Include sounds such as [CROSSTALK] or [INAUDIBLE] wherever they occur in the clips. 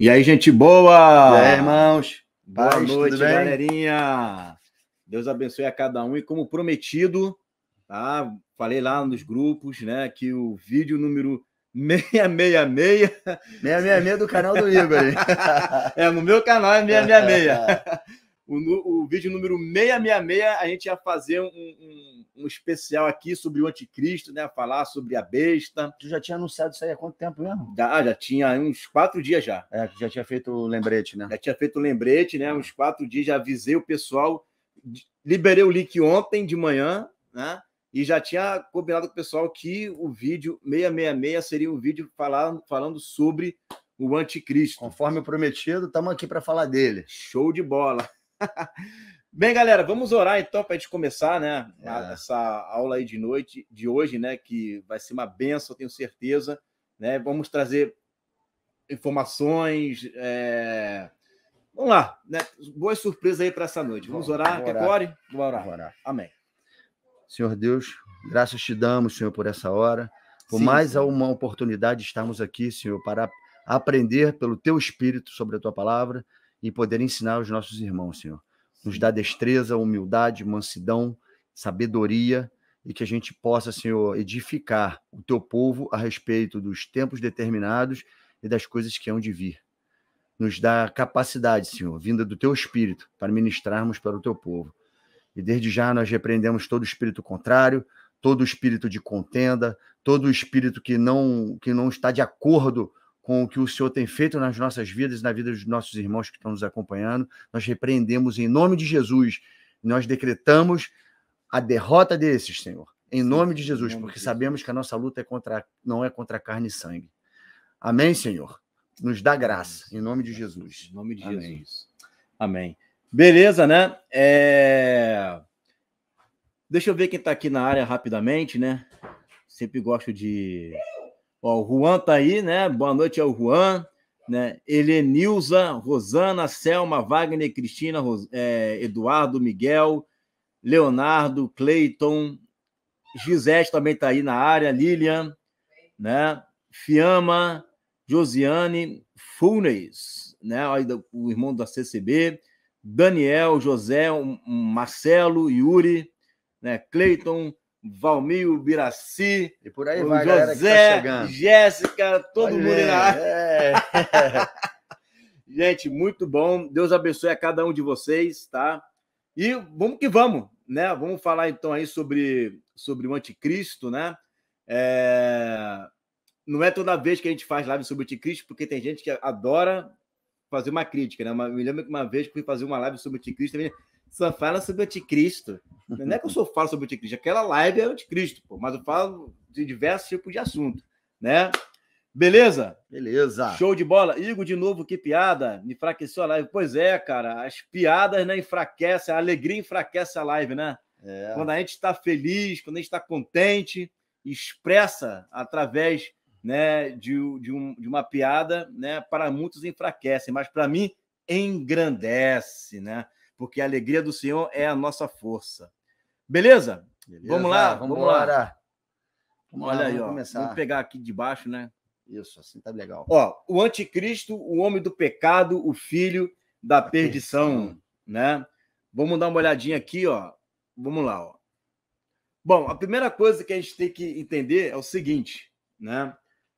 E aí, gente boa! É, irmãos? Boa Paz, noite, galerinha! Deus abençoe a cada um. E como prometido, tá? Falei lá nos grupos, né? Que o vídeo número 666... 666 do canal do Igor. [LAUGHS] é, no meu canal é 666. [LAUGHS] o, o vídeo número 666, a gente ia fazer um, um, um, especial aqui sobre o anticristo, né? Falar sobre a besta. Tu já tinha anunciado isso aí há quanto tempo mesmo? Já, já tinha uns quatro dias já. É, já tinha feito o lembrete, né? Já tinha feito o lembrete, né? Uns quatro dias, já avisei o pessoal. Liberei o link ontem de manhã, né? E já tinha combinado com o pessoal que o vídeo 666 seria um vídeo falando, falando sobre o anticristo. Conforme prometido, estamos aqui para falar dele. Show de bola. Bem, galera, vamos orar então para a gente começar, né? É. Essa aula aí de noite, de hoje, né? Que vai ser uma benção, tenho certeza. Né? Vamos trazer informações. É... Vamos lá, né? boa surpresa aí para essa noite. Vamos orar. orar. Vamos orar. orar. Amém. Senhor Deus, graças te damos, Senhor, por essa hora. Por sim, mais sim. uma oportunidade de estarmos aqui, Senhor, para aprender pelo teu espírito sobre a tua palavra e poder ensinar os nossos irmãos, Senhor. Nos dá destreza, humildade, mansidão, sabedoria e que a gente possa, Senhor, edificar o teu povo a respeito dos tempos determinados e das coisas que hão de vir. Nos dá capacidade, Senhor, vinda do teu espírito, para ministrarmos para o teu povo. E desde já nós repreendemos todo espírito contrário, todo espírito de contenda, todo espírito que não que não está de acordo com o que o Senhor tem feito nas nossas vidas e na vida dos nossos irmãos que estão nos acompanhando. Nós repreendemos em nome de Jesus. Nós decretamos a derrota desses, Senhor, em nome de Jesus, porque sabemos que a nossa luta é contra, não é contra carne e sangue. Amém, Senhor. Nos dá graça, em nome de Jesus. Em nome de Amém. Jesus. Amém. Beleza, né? É... Deixa eu ver quem está aqui na área rapidamente, né? Sempre gosto de Ó, o Juan tá aí, né? Boa noite ao Juan. Né? Helenilza, Rosana, Selma, Wagner, Cristina, Ros... é, Eduardo, Miguel, Leonardo, Cleiton, Gisete também está aí na área, Lilian, né? Fiamma, Josiane, Funes, né? O irmão da CCB, Daniel, José, Marcelo, Yuri, né? Cleiton, Valmir, Ubiraci, e por aí vai, José, tá Jéssica, todo mundo aí na área. [LAUGHS] É. [LAUGHS] Gente, muito bom. Deus abençoe a cada um de vocês, tá? E vamos que vamos, né? Vamos falar então aí sobre, sobre o anticristo, né? É... Não é toda vez que a gente faz live sobre o anticristo, porque tem gente que adora fazer uma crítica, né? Uma, me lembro que uma vez que fui fazer uma live sobre o anticristo, só fala sobre o anticristo. Não é que eu só falo sobre o anticristo, aquela live é o anticristo, pô, mas eu falo de diversos tipos de assunto, né? Beleza? Beleza. Show de bola. Igor, de novo, que piada. Me enfraqueceu a live. Pois é, cara. As piadas, né, enfraquecem. A alegria enfraquece a live, né? É. Quando a gente está feliz, quando a gente está contente, expressa através né, de, de, um, de uma piada, né? Para muitos enfraquece, mas para mim engrandece, né? porque a alegria do Senhor é a nossa força. Beleza? Beleza vamos lá, vamos, vamos lá. lá. Vamos Olha lá, aí, ó. Começar. Vamos pegar aqui de baixo, né? Isso, assim tá legal. Ó, o anticristo, o homem do pecado, o filho da perdição, né? Vamos dar uma olhadinha aqui, ó. Vamos lá, ó. Bom, a primeira coisa que a gente tem que entender é o seguinte, né?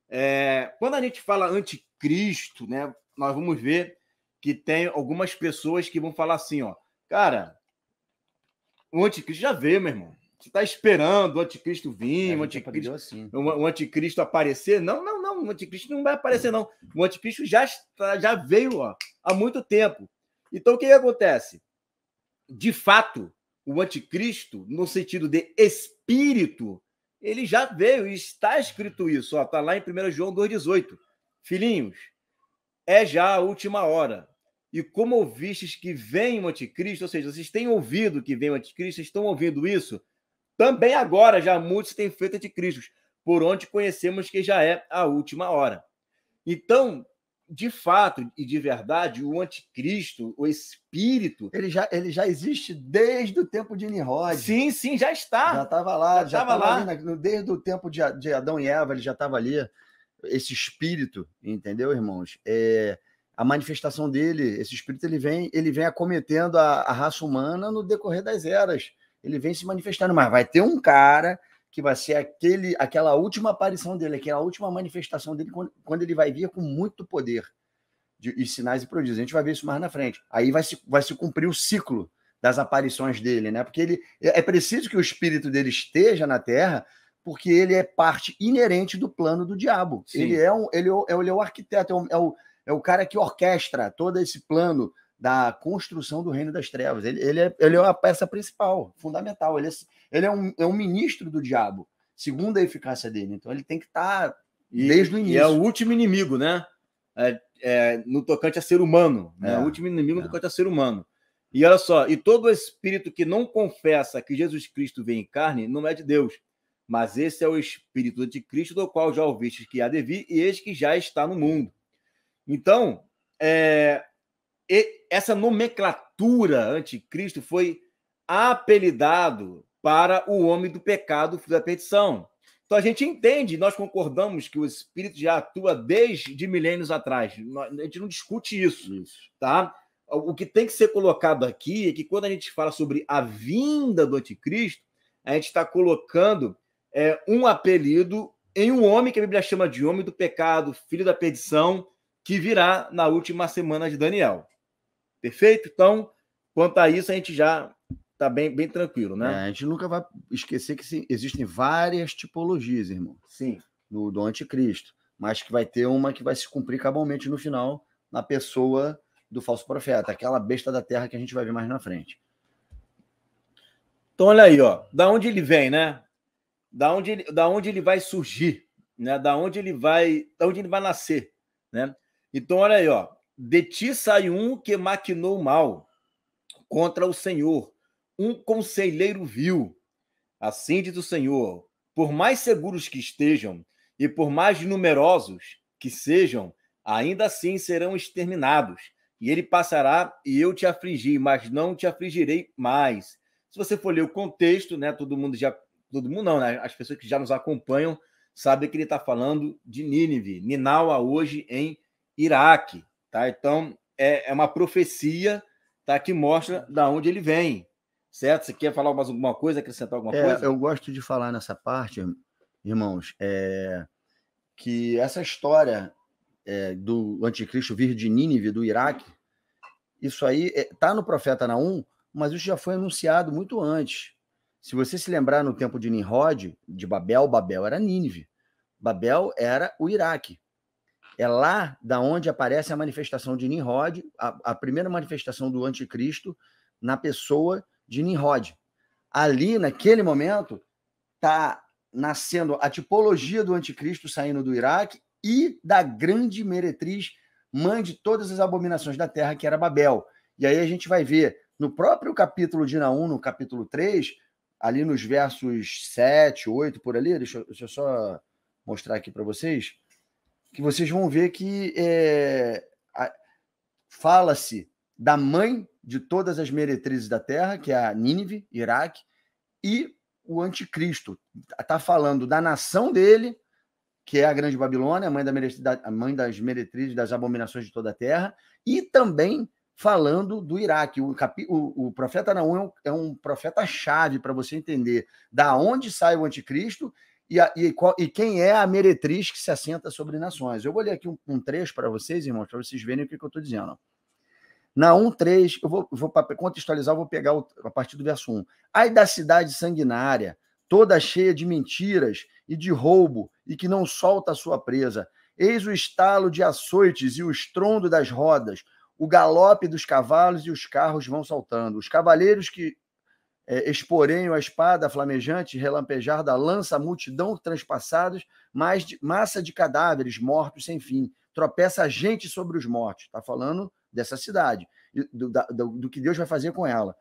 É, quando a gente fala anticristo, né, nós vamos ver que tem algumas pessoas que vão falar assim, ó, cara, o anticristo já veio, meu irmão. Você está esperando o anticristo vir, é, o anticristo, assim. o, anticristo aparecer? Não, não, não. O anticristo não vai aparecer, não. O anticristo já, está, já veio ó, há muito tempo. Então, o que, que acontece? De fato, o anticristo, no sentido de espírito, ele já veio e está escrito isso. Está lá em 1 João 2,18. Filhinhos, é já a última hora. E como ouvistes que vem o anticristo, ou seja, vocês têm ouvido que vem o anticristo, vocês estão ouvindo isso? Também agora já muitos têm feito anticristos, por onde conhecemos que já é a última hora. Então, de fato e de verdade, o anticristo, o espírito. Ele já, ele já existe desde o tempo de Nimrod. Sim, sim, já está. Já estava lá, já estava lá. Na, desde o tempo de, de Adão e Eva, ele já estava ali. Esse espírito, entendeu, irmãos? É, a manifestação dele, esse espírito, ele vem, ele vem acometendo a, a, raça humana no decorrer das eras. Ele vem se manifestando, mas vai ter um cara que vai ser aquele, aquela última aparição dele, aquela última manifestação dele, quando, quando ele vai vir com muito poder de, e sinais e prodígios. A gente vai ver isso mais na frente. Aí vai se, vai se cumprir o ciclo das aparições dele, né? Porque ele é, é preciso que o espírito dele esteja na Terra porque ele é parte inerente do plano do diabo. Ele é um, ele é, ele é o arquiteto, é o, é o é o cara que orquestra todo esse plano da construção do reino das trevas. Ele, ele, é, ele é a peça principal, fundamental. Ele é, ele é, um, é um ministro do diabo, segundo a eficácia dele. Então ele tem que estar tá desde o início. E é o último inimigo, né? É, é, no tocante a ser humano. Né? É, o último inimigo é. no tocante a ser humano. E olha só, e todo espírito que não confessa que Jesus Cristo vem em carne não é de Deus. Mas esse é o espírito de Cristo, do qual já ouvistes que há de vir, e eis que já está no mundo. Então, é, essa nomenclatura anticristo foi apelidado para o homem do pecado da perdição. Então a gente entende, nós concordamos que o espírito já atua desde milênios atrás. A gente não discute isso, isso. tá? O que tem que ser colocado aqui é que quando a gente fala sobre a vinda do anticristo, a gente está colocando é, um apelido em um homem que a Bíblia chama de homem do pecado, filho da perdição, que virá na última semana de Daniel. Perfeito? Então, quanto a isso, a gente já está bem, bem tranquilo, né? É, a gente nunca vai esquecer que sim, existem várias tipologias, irmão. Sim. Do, do anticristo. Mas que vai ter uma que vai se cumprir cabalmente no final, na pessoa do falso profeta, aquela besta da terra que a gente vai ver mais na frente. Então, olha aí, ó. Da onde ele vem, né? Da onde ele, da onde ele vai surgir, né? Da onde ele vai, da onde ele vai nascer, né? Então, olha aí, ó. De ti sai um que maquinou mal contra o Senhor, um conselheiro vil. Assim diz o Senhor: por mais seguros que estejam e por mais numerosos que sejam, ainda assim serão exterminados. E ele passará e eu te afligi, mas não te afligirei mais. Se você for ler o contexto, né, todo mundo já, todo mundo não, né, as pessoas que já nos acompanham sabem que ele está falando de Nínive, Ninaua hoje em Iraque, tá? Então é, é uma profecia, tá? Que mostra da onde ele vem, certo? Você quer falar mais alguma coisa, acrescentar alguma é, coisa? Eu gosto de falar nessa parte, irmãos, é, que essa história é, do anticristo vir de Nínive, do Iraque, isso aí está é, no profeta Naum, mas isso já foi anunciado muito antes. Se você se lembrar no tempo de Nimrod, de Babel, Babel era Nínive. Babel era o Iraque. É lá da onde aparece a manifestação de Nimrod, a, a primeira manifestação do anticristo na pessoa de Nimrod. Ali, naquele momento, está nascendo a tipologia do anticristo saindo do Iraque e da grande meretriz mãe de todas as abominações da terra, que era Babel. E aí a gente vai ver no próprio capítulo de Naum, no capítulo 3, ali nos versos 7, 8, por ali, deixa, deixa eu só mostrar aqui para vocês que vocês vão ver que é, fala-se da mãe de todas as meretrizes da terra, que é a Nínive, Iraque, e o anticristo. Está falando da nação dele, que é a Grande Babilônia, a mãe, da a mãe das meretrizes das abominações de toda a terra, e também falando do Iraque. O, capi, o, o profeta Naum é um, é um profeta-chave para você entender da onde sai o anticristo e, a, e, qual, e, quem é a meretriz que se assenta sobre nações. Eu vou ler aqui um, um trecho para vocês, irmãos, para vocês verem o que, que eu estou dizendo. Na 1.3, eu vou, vou contextualizar, eu vou pegar o, a partir do verso 1. Ai da cidade sanguinária, toda cheia de mentiras e de roubo, e que não solta a sua presa. Eis o estalo de açoites e o estrondo das rodas, o galope dos cavalos e os carros vão saltando. Os cavaleiros que é, Exporém a espada flamejante, relampejar da lança, multidão transpassados, mais de, massa de cadáveres mortos sem fim. Tropeça a gente sobre os mortos. Está falando dessa cidade, do, da, do, do que Deus vai fazer com ela.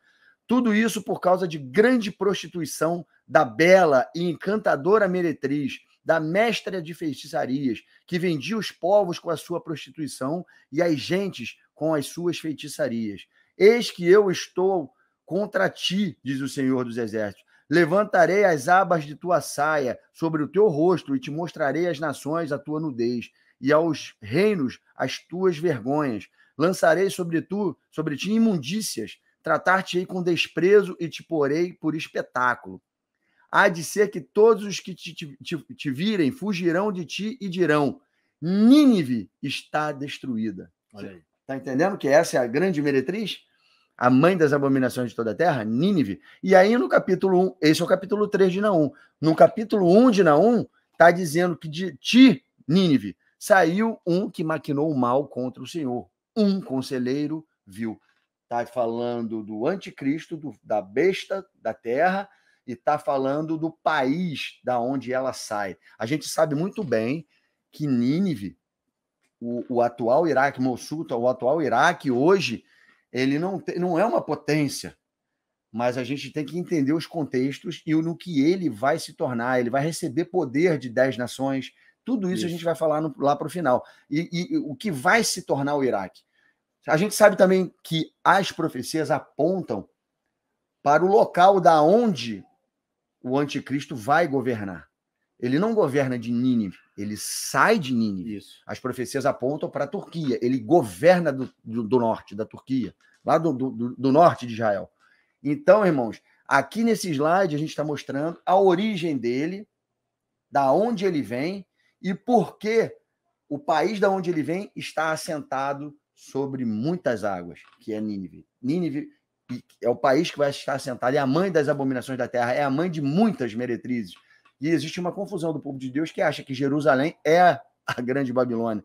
Tudo isso por causa de grande prostituição da bela e encantadora meretriz, da mestra de feitiçarias, que vendia os povos com a sua prostituição e as gentes com as suas feitiçarias. Eis que eu estou contra ti, diz o Senhor dos Exércitos. Levantarei as abas de tua saia sobre o teu rosto e te mostrarei às nações a tua nudez e aos reinos as tuas vergonhas. Lançarei sobre tu, sobre ti imundícias, tratar-te-ei com desprezo e te porei por espetáculo. Há de ser que todos os que te, te, te virem fugirão de ti e dirão: Nínive está destruída. Está entendendo que essa é a grande meretriz? a mãe das abominações de toda a terra, Nínive. E aí no capítulo 1, esse é o capítulo 3 de Naum. No capítulo 1 de Naum, está dizendo que de ti, Nínive, saiu um que maquinou o mal contra o Senhor. Um conselheiro viu. Está falando do anticristo, do, da besta da terra, e está falando do país da onde ela sai. A gente sabe muito bem que Nínive, o, o atual Iraque, Mossul, o atual Iraque hoje, ele não, não é uma potência, mas a gente tem que entender os contextos e no que ele vai se tornar. Ele vai receber poder de 10 nações. Tudo isso, isso, a gente vai falar no, lá para o final. E, e, o que vai se tornar o Iraque. A gente sabe também que as profecias apontam para o local da onde o anticristo vai governar. Ele não governa de Nínive, ele sai de Nínive. Isso. As profecias apontam para a Turquia. Ele governa do, do, do, norte da Turquia, lá do, do, do norte de Israel. Então, irmãos, aqui nesse slide a gente está mostrando a origem dele, da onde ele vem e por que o país da onde ele vem está assentado sobre muitas águas, que é Nínive. Nínive é o país que vai estar assentado, é a mãe das abominações da terra, é a mãe de muitas meretrizes. E existe uma confusão do povo de Deus que acha que Jerusalém é a grande Babilônia.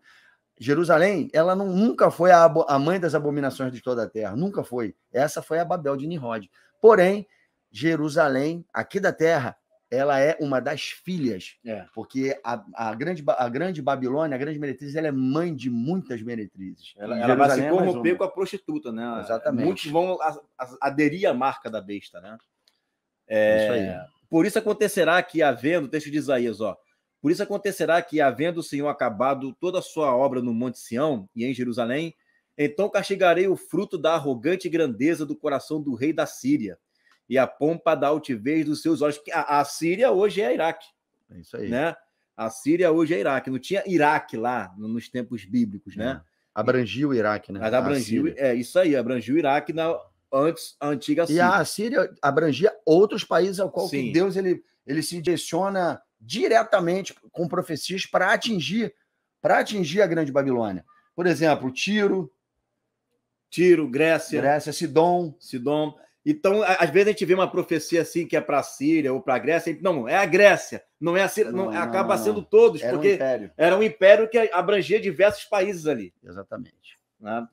Jerusalém, ela não, nunca foi a, a mãe das abominações de toda a terra, nunca foi. Essa foi a Babel de Nimrod. Porém, Jerusalém, aqui da terra, ela é uma das filhas, é. porque a, a, grande, a grande Babilônia, a grande meretriz, ela é mãe de muitas meretrizes. Ela, ela vai se é corromper é com a prostituta, né? Exatamente. Muitos vão aderir à marca da besta, né? É, Isso aí. É. Por isso acontecerá que, havendo, texto de Isaías, ó, por isso acontecerá que, havendo o Senhor acabado toda a sua obra no Monte Sião e em Jerusalém, então castigarei o fruto da arrogante grandeza do coração do rei da Síria e a pompa da altivez dos seus olhos. A, a Síria hoje é Iraque. É isso aí. Né? A Síria hoje é Iraque. Não tinha Iraque lá nos tempos bíblicos, né? É. Abrangiu o Iraque, né? Mas abrangiu, é isso aí, abrangiu o Iraque na antes a antiga Síria. E a Síria abrangia outros países ao qual Deus ele, ele se direciona diretamente com profecias para atingir para atingir a grande Babilônia. Por exemplo, Tiro, Tiro, Grécia, Grécia, Sidom, Sidom. Então, às vezes a gente vê uma profecia assim que é para a Síria ou para a Grécia. Não, é a Grécia, não é a Síria, não, não acaba não, sendo todos, era porque um império. era um império que abrangia diversos países ali. Exatamente. Né?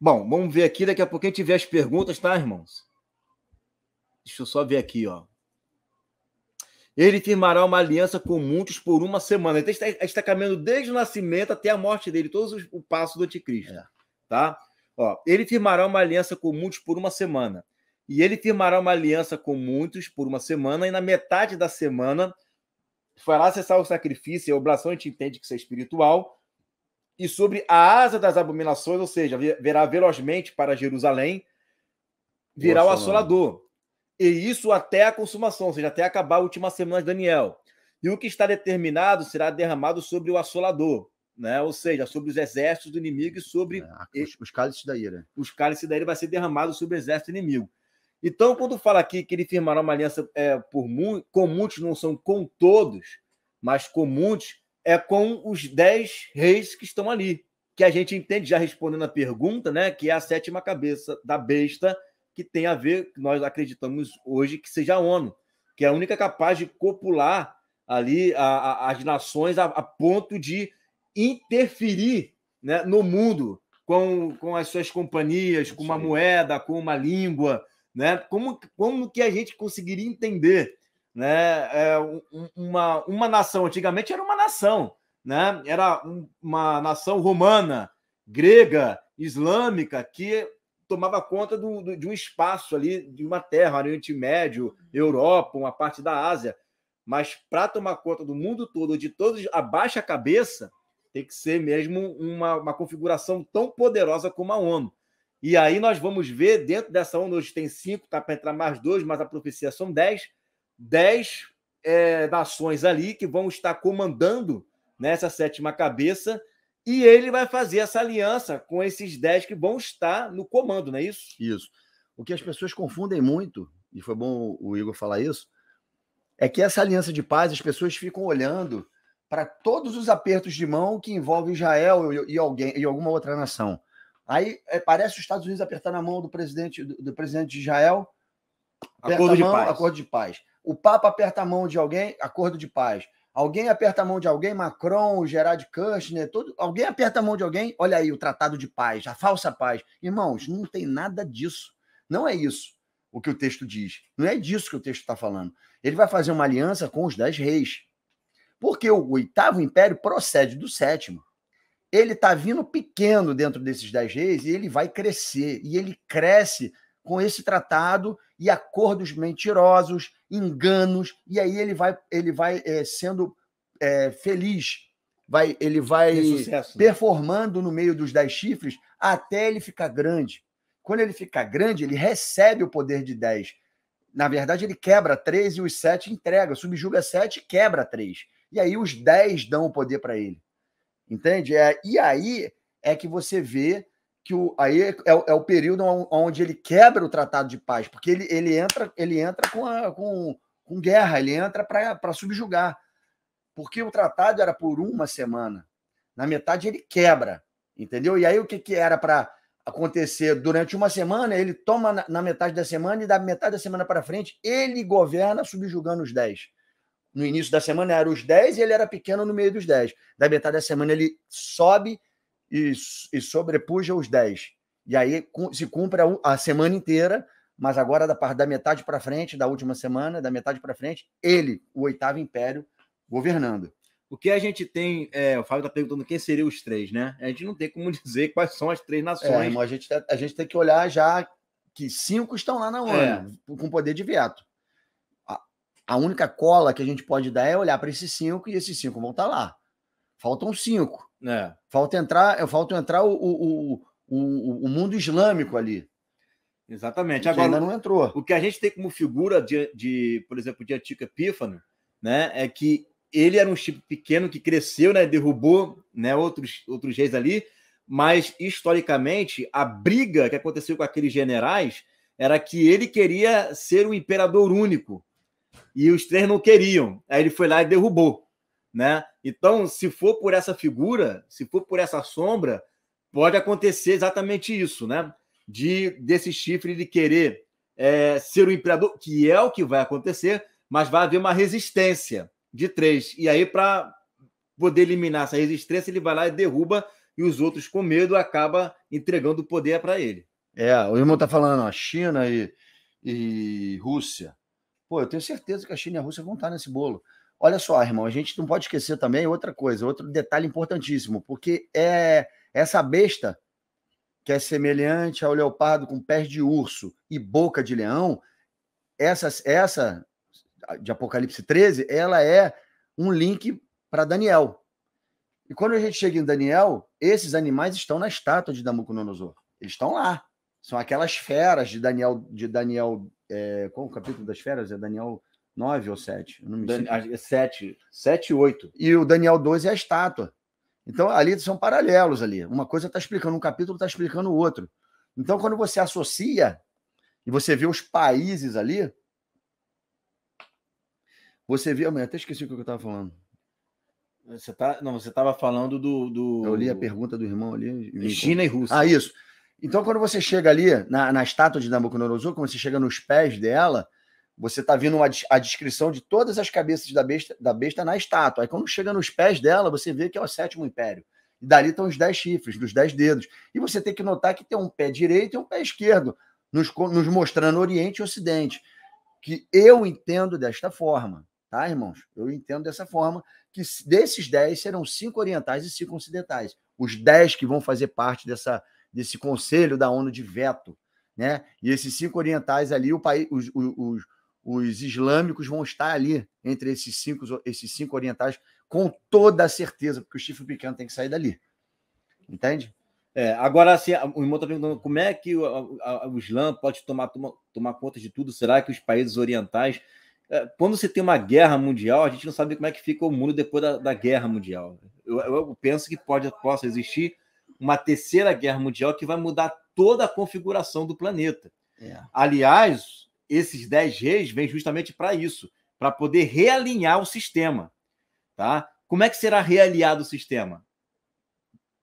Bom, vamos ver aqui. Daqui a pouco a gente vê as perguntas, tá, irmãos? Deixa eu só ver aqui, ó. Ele firmará uma aliança com muitos por uma semana. Então, está, tá caminhando desde o nascimento até a morte dele, todos os o passo do anticristo. É. Tá? Ó, ele firmará uma aliança com muitos por uma semana. E ele firmará uma aliança com muitos por uma semana, e na metade da semana fará cessar o sacrifício, a oblação a gente entende que isso é espiritual, e sobre a asa das abominações, ou seja, verá velozmente para Jerusalém, virá Nossa, o assolador. Mano. E isso até a consumação, ou seja, até acabar a última semana de Daniel. E o que está determinado será derramado sobre o assolador, né? ou seja, sobre os exércitos do inimigo e sobre. É, os, os cálices da ira. Os cálices da ira vai ser derramado sobre o exército inimigo. Então, quando fala aqui que ele firmará uma aliança é, por com muitos, não são com todos, mas com muitos, é com os dez reis que estão ali, que a gente entende, já respondendo a pergunta, né, que é a sétima cabeça da besta, que tem a ver, nós acreditamos hoje, que seja a ONU, que é a única capaz de copular ali a, a, as nações a, a, ponto de interferir né, no mundo com, com as suas companhias, com uma moeda, com uma língua, né? Como, como que a gente conseguiria entender né? É, uma, uma nação antigamente era uma nação, né? Era uma nação romana, grega, islâmica que tomava conta do, do, de um espaço ali, de uma terra, Oriente Médio, uhum. Europa, uma parte da Ásia. Mas para tomar conta do mundo todo, de todos abaixa a cabeça, tem que ser mesmo uma, uma configuração tão poderosa como a ONU. E aí nós vamos ver, dentro dessa ONU, hoje tem cinco, tá para entrar mais dois, mas a profecia são dez dez é, nações ali que vão estar comandando nessa sétima cabeça, e ele vai fazer essa aliança com esses dez que vão estar no comando, não é isso? Isso. O que as pessoas confundem muito, e foi bom o Igor falar isso, é que essa aliança de paz, as pessoas ficam olhando para todos os apertos de mão que envolvem Israel e, alguém, e alguma outra nação. Aí é, parece os Estados Unidos apertar na mão do presidente do, do presidente de Israel, acordo de mão, paz. acordo de paz o Papa aperta a mão de alguém, acordo de paz. Alguém aperta a mão de alguém, Macron, Gerard Kushner, todo, alguém aperta a mão de alguém, olha aí o tratado de paz, a falsa paz. Irmãos, não tem nada disso. Não é isso o que o texto diz. Não é disso que o texto está falando. Ele vai fazer uma aliança com os dez reis. Porque o oitavo império procede do sétimo. Ele está vindo pequeno dentro desses dez reis e ele vai crescer. E ele cresce com esse tratado e acordos mentirosos, enganos, e aí ele vai, ele vai é, sendo é, feliz, vai, ele vai sucesso, né? performando né? no meio dos dez chifres até ele ficar grande. Quando ele ficar grande, ele recebe o poder de 10. Na verdade, ele quebra 3 e os 7 entrega, subjuga 7 quebra 3. E aí os 10 dão o poder para ele. Entende? É, e aí é que você vê que o, aí é, é, o é período onde ele quebra o tratado de paz, porque ele, ele entra ele entra com, a, com, com guerra, ele entra para subjugar. Porque o tratado era por uma semana. Na metade ele quebra, entendeu? E aí o que, que era para acontecer durante uma semana, ele toma na, na metade da semana e da metade da semana para frente ele governa subjugando os dez no início da semana era os 10 e ele era pequeno no meio dos 10. Da metade da semana ele sobe e, e sobrepuja os 10. E aí se cumpre a, a semana inteira, mas agora da, da metade para frente, da última semana, da metade para frente, ele, o oitavo império, governando. O que a gente tem, é, o Fábio está perguntando quem seriam os três, né? A gente não tem como [LAUGHS] dizer quais são as três é, nações. É, a, gente, tá, a gente tem que olhar já que cinco estão lá na ONU, é. com poder de veto. A, a, única cola que a gente pode dar é olhar para esses cinco e esses cinco vão estar tá lá. Faltam cinco. É, falta entrar, é, falta entrar o, o, o, o mundo islâmico ali. Exatamente. Agora, ainda não entrou. O que a gente tem como figura de, de por exemplo, de Antica Epífano, né, é que ele era um tipo pequeno que cresceu, né, derrubou, né, outros outros reis ali, mas historicamente a briga que aconteceu com aqueles generais era que ele queria ser o um imperador único e os três não queriam. Aí ele foi lá e derrubou né? Então, se for por essa figura, se for por essa sombra, pode acontecer exatamente isso, né? De desse chifre de querer é, ser o imperador, que é o que vai acontecer, mas vai haver uma resistência de três. E aí, para poder eliminar essa resistência, ele vai lá e derruba, e os outros, com medo, acaba entregando o poder para ele. É, o irmão está falando, a China e, e Rússia. Pô, eu tenho certeza que a China e a Rússia vão estar nesse bolo. Olha só, irmão, a gente não pode esquecer também outra coisa, outro detalhe importantíssimo, porque é essa besta que é semelhante ao leopardo com pés de urso e boca de leão, essa, essa de Apocalipse 13, ela é um link para Daniel. E quando a gente chega em Daniel, esses animais estão na estátua de Nabucodonosor. Eles estão lá. São aquelas feras de Daniel, de Daniel, é, qual o capítulo das feras? É Daniel 9 ou 7. não me Dan... 7, 7 é e 8. E o Daniel 12 é a estátua. Então, ali são paralelos ali. Uma coisa está explicando um capítulo, está explicando o outro. Então, quando você associa e você vê os países ali, você vê. Eu até esqueci o que eu estava falando. Você tá, não, você estava falando do, do, Eu li a pergunta do irmão ali. China e Rússia. Ah, isso. Então, quando você chega ali na, na estátua de Nabucodonosor, quando você chega nos pés dela, você está vendo uma, a descrição de todas as cabeças da besta, da besta na estátua. Aí quando chega nos pés dela, você vê que é o sétimo império. E dali estão os dez chifres, dos dez dedos. E você tem que notar que tem um pé direito e um pé esquerdo, nos, nos mostrando Oriente e Ocidente. Que eu entendo desta forma, tá, irmãos? Eu entendo dessa forma que desses dez serão cinco orientais e cinco ocidentais. Os dez que vão fazer parte dessa, desse conselho da ONU de veto. Né? E esses cinco orientais ali, o país, os, os os islâmicos vão estar ali entre esses cinco, esses cinco orientais com toda a certeza, porque o chifre pequeno tem que sair dali. Entende? É, agora, assim, o irmão está perguntando como é que o, a, o Islã pode tomar, toma, tomar conta de tudo? Será que os países orientais. É, quando você tem uma guerra mundial, a gente não sabe como é que fica o mundo depois da, da guerra mundial. Eu, eu, penso que pode, possa existir uma terceira guerra mundial que vai mudar toda a configuração do planeta. É. Aliás, esses 10 reis vêm justamente para isso, para poder realinhar o sistema, tá? Como é que será realinhado o sistema?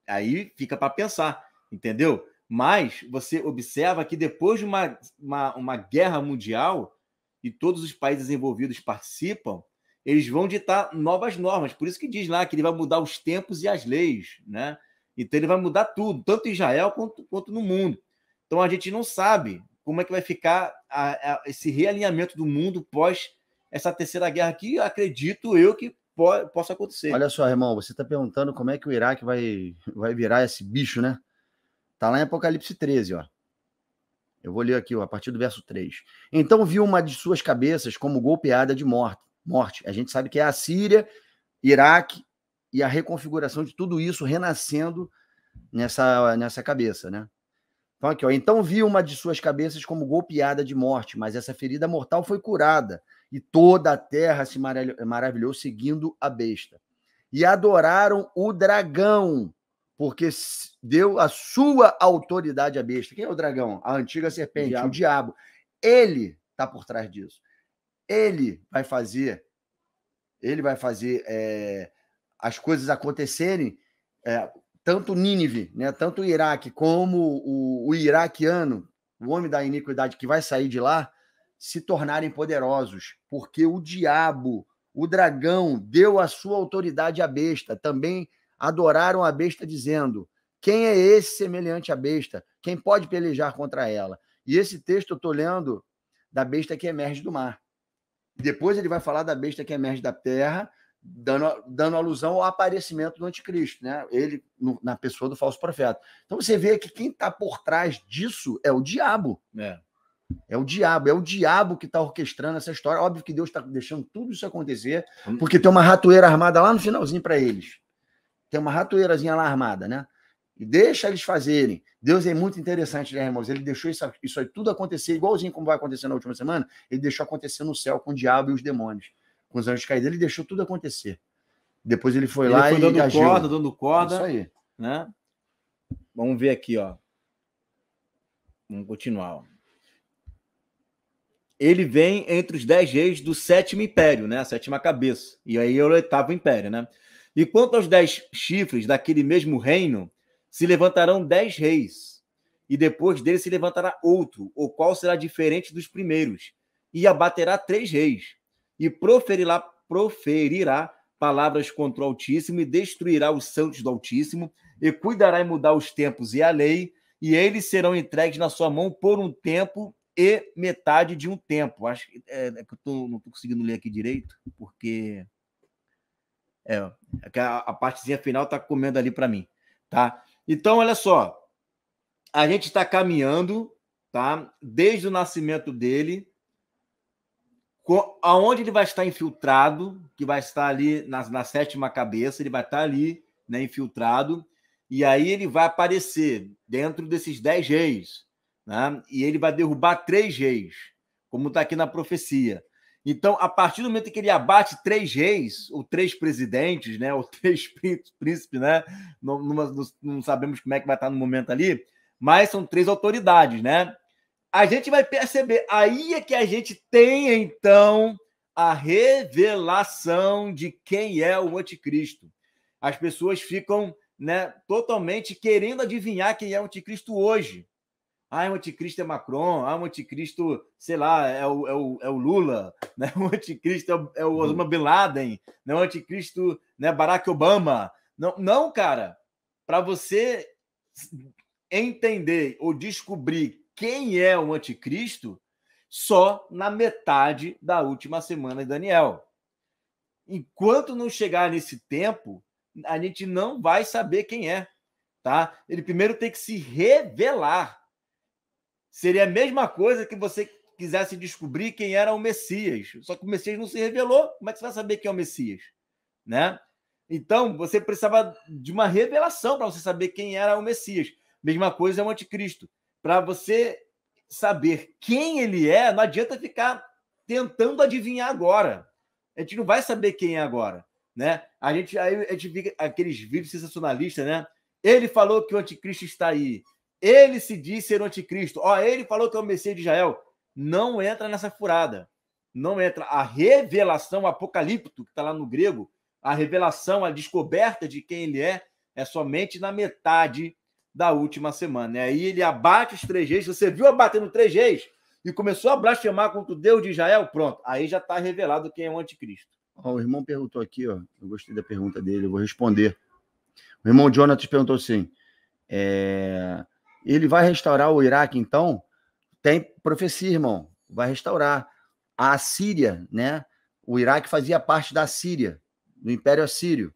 Aí fica para pensar, entendeu? Mas você observa que depois de uma, uma, uma guerra mundial e todos os países envolvidos participam, eles vão ditar novas normas. Por isso que diz lá que ele vai mudar os tempos e as leis, né? Então ele vai mudar tudo, tanto em Israel quanto, quanto no mundo. Então a gente não sabe como é que vai ficar a, a, esse realinhamento do mundo pós essa terceira guerra que acredito eu que po possa acontecer. Olha só, irmão, você está perguntando como é que o Iraque vai, vai virar esse bicho, né? Tá lá em Apocalipse 13, ó. Eu vou ler aqui, ó, a partir do verso 3. Então viu uma de suas cabeças como golpeada de morte. morte. A gente sabe que é a Síria, Iraque e a reconfiguração de tudo isso renascendo nessa, nessa cabeça, né? Então, aqui, ó. Então vi uma de suas cabeças como golpeada de morte, mas essa ferida mortal foi curada, e toda a terra se maravilhou seguindo a besta. E adoraram o dragão, porque deu a sua autoridade à besta. Quem é o dragão? A antiga serpente, diabo. o diabo. Ele está por trás disso. Ele vai fazer, ele vai fazer é, as coisas acontecerem é, tanto Nínive, né, tanto o Iraque como o, o iraquiano, o homem da iniquidade que vai sair de lá, se tornarem poderosos, porque o diabo, o dragão, deu a sua autoridade à besta. Também adoraram a besta, dizendo: Quem é esse semelhante à besta? Quem pode pelejar contra ela? E esse texto eu estou lendo da besta que emerge do mar. Depois ele vai falar da besta que emerge da terra dando, dando alusão ao aparecimento do anticristo, né? Ele no, na pessoa do falso profeta. Então você vê que quem está por trás disso é o diabo. É. É o diabo, é o diabo que está orquestrando essa história. Óbvio que Deus está deixando tudo isso acontecer, hum. porque tem uma ratoeira armada lá no finalzinho para eles. Tem uma ratoeirazinha lá armada, né? E deixa eles fazerem. Deus é muito interessante, né, irmãos? Ele deixou isso, isso aí tudo acontecer, igualzinho como vai acontecer na última semana, ele deixou acontecer no céu com o diabo e os demônios com os anjos de caídos. Ele deixou tudo acontecer. Depois ele foi ele lá foi e dando corda, dando corda. Isso aí. Né? Vamos ver aqui, ó. Vamos continuar. Ó. Ele vem entre os dez reis do sétimo império, né? A sétima cabeça. E aí é o oitavo império, né? E quanto aos dez chifres daquele mesmo reino, se levantarão dez reis, e depois dele se levantará outro, o qual será diferente dos primeiros, e abaterá três reis e proferirá, proferirá palavras contra o Altíssimo e destruirá os santos do Altíssimo e cuidará em mudar os tempos e a lei, e eles serão entregues na sua mão por um tempo e metade de um tempo. Acho que, é, é que eu tô, não estou conseguindo ler aqui direito, porque é, é a, a, partezinha final está comendo ali para mim, tá? Então, olha só, a gente está caminhando, tá? Desde o nascimento dele aonde ele vai estar infiltrado, que vai estar ali na, na sétima cabeça, ele vai estar ali né, infiltrado, e aí ele vai aparecer dentro desses dez reis, né, e ele vai derrubar três reis, como está aqui na profecia. Então, a partir do momento que ele abate três reis, ou três presidentes, né, [LAUGHS] ou três príncipes, né, não, não, não sabemos como é que vai estar no momento ali, mas são três autoridades, né? a gente vai perceber. Aí é que a gente tem, então, a revelação de quem é o anticristo. As pessoas ficam né, totalmente querendo adivinhar quem é o anticristo hoje. Ah, o anticristo é Macron, ah, o anticristo, sei lá, é o, é o, é o Lula, [LAUGHS] né? o anticristo é o, é o uhum. Osama Bin Laden, né? o anticristo é né, Barack Obama. Não, não cara, para você entender ou descobrir quem é o anticristo só na metade da última semana de Daniel. Enquanto não chegar nesse tempo, a gente não vai saber quem é, tá? Ele primeiro tem que se revelar. Seria a mesma coisa que você quisesse descobrir quem era o Messias. Só que o Messias não se revelou, como é que você vai saber quem é o Messias, né? Então, você precisava de uma revelação para você saber quem era o Messias. Mesma coisa é o anticristo para você saber quem ele é, não adianta ficar tentando adivinhar agora. A gente não vai saber quem é agora, né? A gente aí a gente vê aqueles vídeos sensacionalistas, né? Ele falou que o anticristo está aí. Ele se diz ser o anticristo. Ó, ele falou que é o Messias de Israel. Não entra nessa furada. Não entra. A revelação, o apocalipto, que está lá no grego, a revelação, a descoberta de quem ele é, é somente na metade da última semana. E né? aí ele abate os três reis. Você viu abatendo três reis e começou a blasfemar contra o Deus de Israel? Pronto, aí já está revelado quem é o anticristo. o irmão perguntou aqui, ó. eu gostei da pergunta dele, eu vou responder. O irmão Jonathan perguntou assim: é... ele vai restaurar o Iraque, então? Tem profecia, irmão, vai restaurar. A Síria, né? O Iraque fazia parte da Síria, do Império Assírio.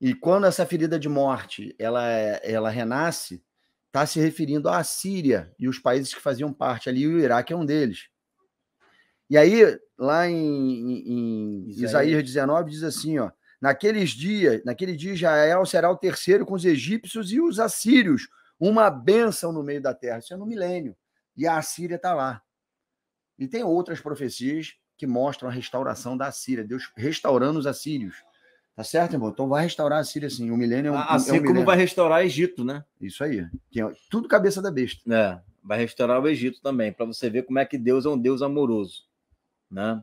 E quando essa ferida de morte ela, ela renasce, está se referindo à Síria e os países que faziam parte ali, e o Iraque é um deles. E aí, lá em, em, em Isaías 19, diz assim: ó, naqueles dias, naquele dia Israel será o terceiro com os egípcios e os assírios, uma bênção no meio da terra. Isso é no milênio. E a Assíria está lá. E tem outras profecias que mostram a restauração da Assíria, Deus restaurando os assírios. Tá certo, irmão? Então vai restaurar a Síria assim. O milênio é um, Assim é um assim como milênio. vai restaurar o Egito, né? Isso aí. É tudo cabeça da besta. É, vai restaurar o Egito também, para você ver como é que Deus é um Deus amoroso. Né?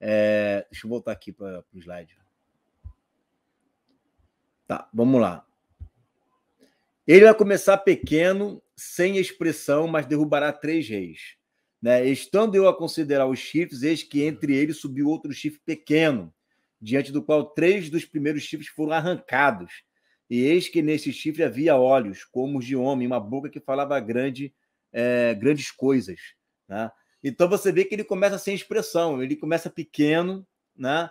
É, deixa eu voltar aqui para o slide. Tá, vamos lá. Ele vai começar pequeno, sem expressão, mas derrubará três reis. Né? Estando eu a considerar os chifres, eis que entre eles subiu outro chifre pequeno diante do qual três dos primeiros chifres foram arrancados. E eis que nesse chifre havia olhos, como os de homem, uma boca que falava grande, é, grandes coisas. Né? Então você vê que ele começa sem expressão, ele começa pequeno, né?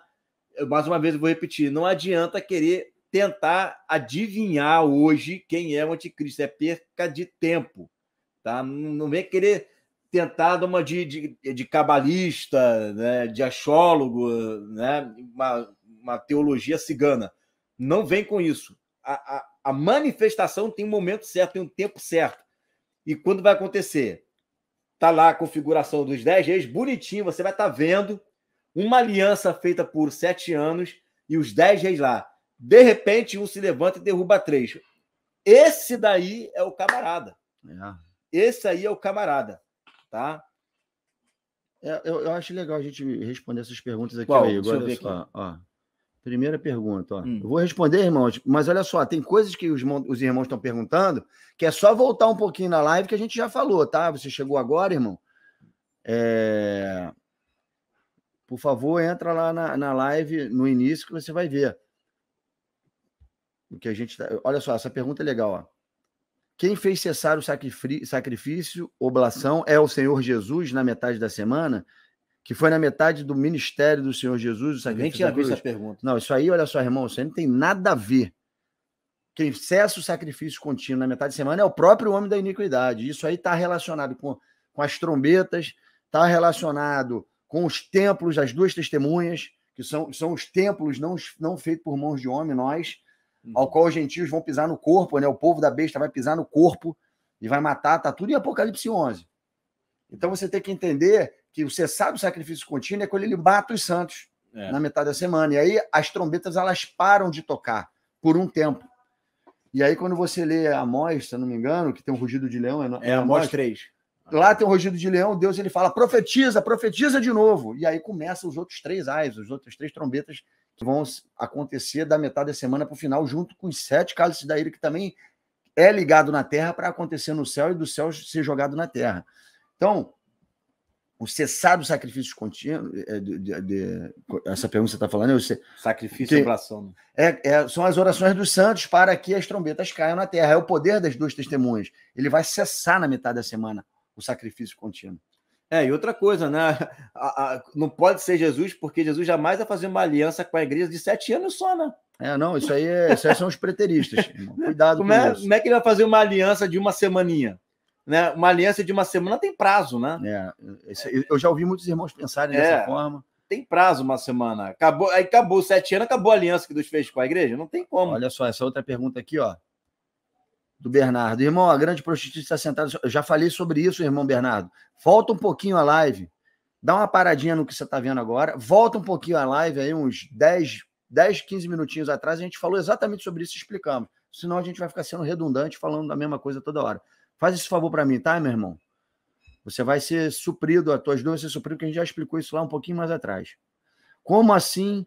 Mais uma vez eu vou repetir, não adianta querer tentar adivinhar hoje quem é o anticristo, é perca de tempo, tá? Não vem querer tentar dar uma de, de, de cabalista, né, de axólogo, né, uma, uma, teologia cigana. Não vem com isso. A, a, a, manifestação tem um momento certo, tem um tempo certo. E quando vai acontecer? Tá lá a configuração dos dez reis, bonitinho, você vai estar tá vendo uma aliança feita por sete anos e os dez reis lá. De repente, um se levanta e derruba três. Esse daí é o camarada. É. Esse aí é o camarada tá? É, eu, eu, acho legal a gente responder essas perguntas aqui, Qual? Igor. Olha só, ó. Primeira pergunta, ó. Hum. Eu vou responder, irmãos, mas olha só, tem coisas que os, os irmãos estão perguntando que é só voltar um pouquinho na live que a gente já falou, tá? Você chegou agora, irmão. É... Por favor, entra lá na, na live no início que você vai ver. O que a gente tá... Olha só, essa pergunta é legal, ó. Quem fez cessar o sacrifício, oblação, é o Senhor Jesus na metade da semana, que foi na metade do ministério do Senhor Jesus. O sacrifício Nem tinha visto essa pergunta. Não, isso aí, olha só, irmão, isso aí não tem nada a ver. Quem cessa o sacrifício contínuo na metade da semana é o próprio homem da iniquidade. Isso aí está relacionado com, com as trombetas, está relacionado com os templos, as duas testemunhas, que são, são os templos não, não feitos por mãos de homem, nós, Uhum. ao qual os gentios vão pisar no corpo, né? O povo da besta vai pisar no corpo e vai matar, tá tudo em Apocalipse 11. Então você tem que entender que o cessar do sacrifício contínuo é quando ele bate os santos é. na metade da semana. E aí as trombetas elas param de tocar por um tempo. E aí quando você lê Amós, se não me engano, que tem um rugido de leão, é, é, é Amós 3. Lá tem um rugido de leão, Deus ele fala: "Profetiza, profetiza de novo". E aí começam os outros três ais, os outras três trombetas que vão acontecer da metade da semana para o final, junto com os sete cálices da ira, que também é ligado na terra para acontecer no céu e do céu ser jogado na terra. Então, o cessar do sacrifício contínuo é, é, de, de, de, essa pergunta que você está falando, é você, sacrifício e oração. Né? É, é, são as orações dos santos para que as trombetas caiam na terra. É o poder das duas testemunhas. Ele vai cessar na metade da semana o sacrifício contínuo. É, e outra coisa, né? [LAUGHS] A, a, não pode ser Jesus, porque Jesus jamais vai fazer uma aliança com a igreja de sete anos só, né? É, não, isso aí, é, isso aí são os preteristas. [LAUGHS] Cuidado como com é, isso. Como é que ele vai fazer uma aliança de uma semaninha? Né? Uma aliança de uma semana tem prazo, né? É, esse, eu já ouvi muitos irmãos pensarem é, dessa forma. Tem prazo uma semana. Acabou, aí acabou sete anos, acabou a aliança que Deus fez com a igreja? Não tem como. Olha só, essa outra pergunta aqui, ó do Bernardo. Irmão, a grande prostituta está sentada. Eu já falei sobre isso, irmão Bernardo. Volta um pouquinho a live. Dá uma paradinha no que você está vendo agora. Volta um pouquinho a live aí, uns 10, 10, 15 minutinhos atrás. A gente falou exatamente sobre isso e explicamos. Senão a gente vai ficar sendo redundante falando da mesma coisa toda hora. Faz esse favor para mim, tá, meu irmão? Você vai ser suprido, as tuas dúvidas vão ser supridas, porque a gente já explicou isso lá um pouquinho mais atrás. Como assim?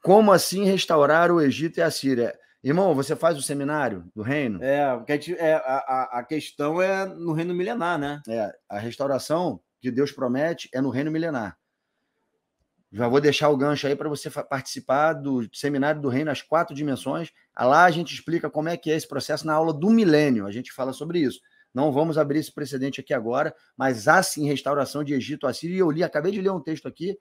Como assim restaurar o Egito e a Síria? Irmão, você faz o seminário do reino? É, porque a, gente, é, a, a questão é no reino milenar, né? É, a restauração que Deus promete é no reino milenar. Já vou deixar o gancho aí para você participar do seminário do reino, as quatro dimensões. Lá a gente explica como é que é esse processo na aula do milênio. A gente fala sobre isso. Não vamos abrir esse precedente aqui agora, mas há sim restauração de Egito, a Assíria. E eu li, acabei de ler um texto aqui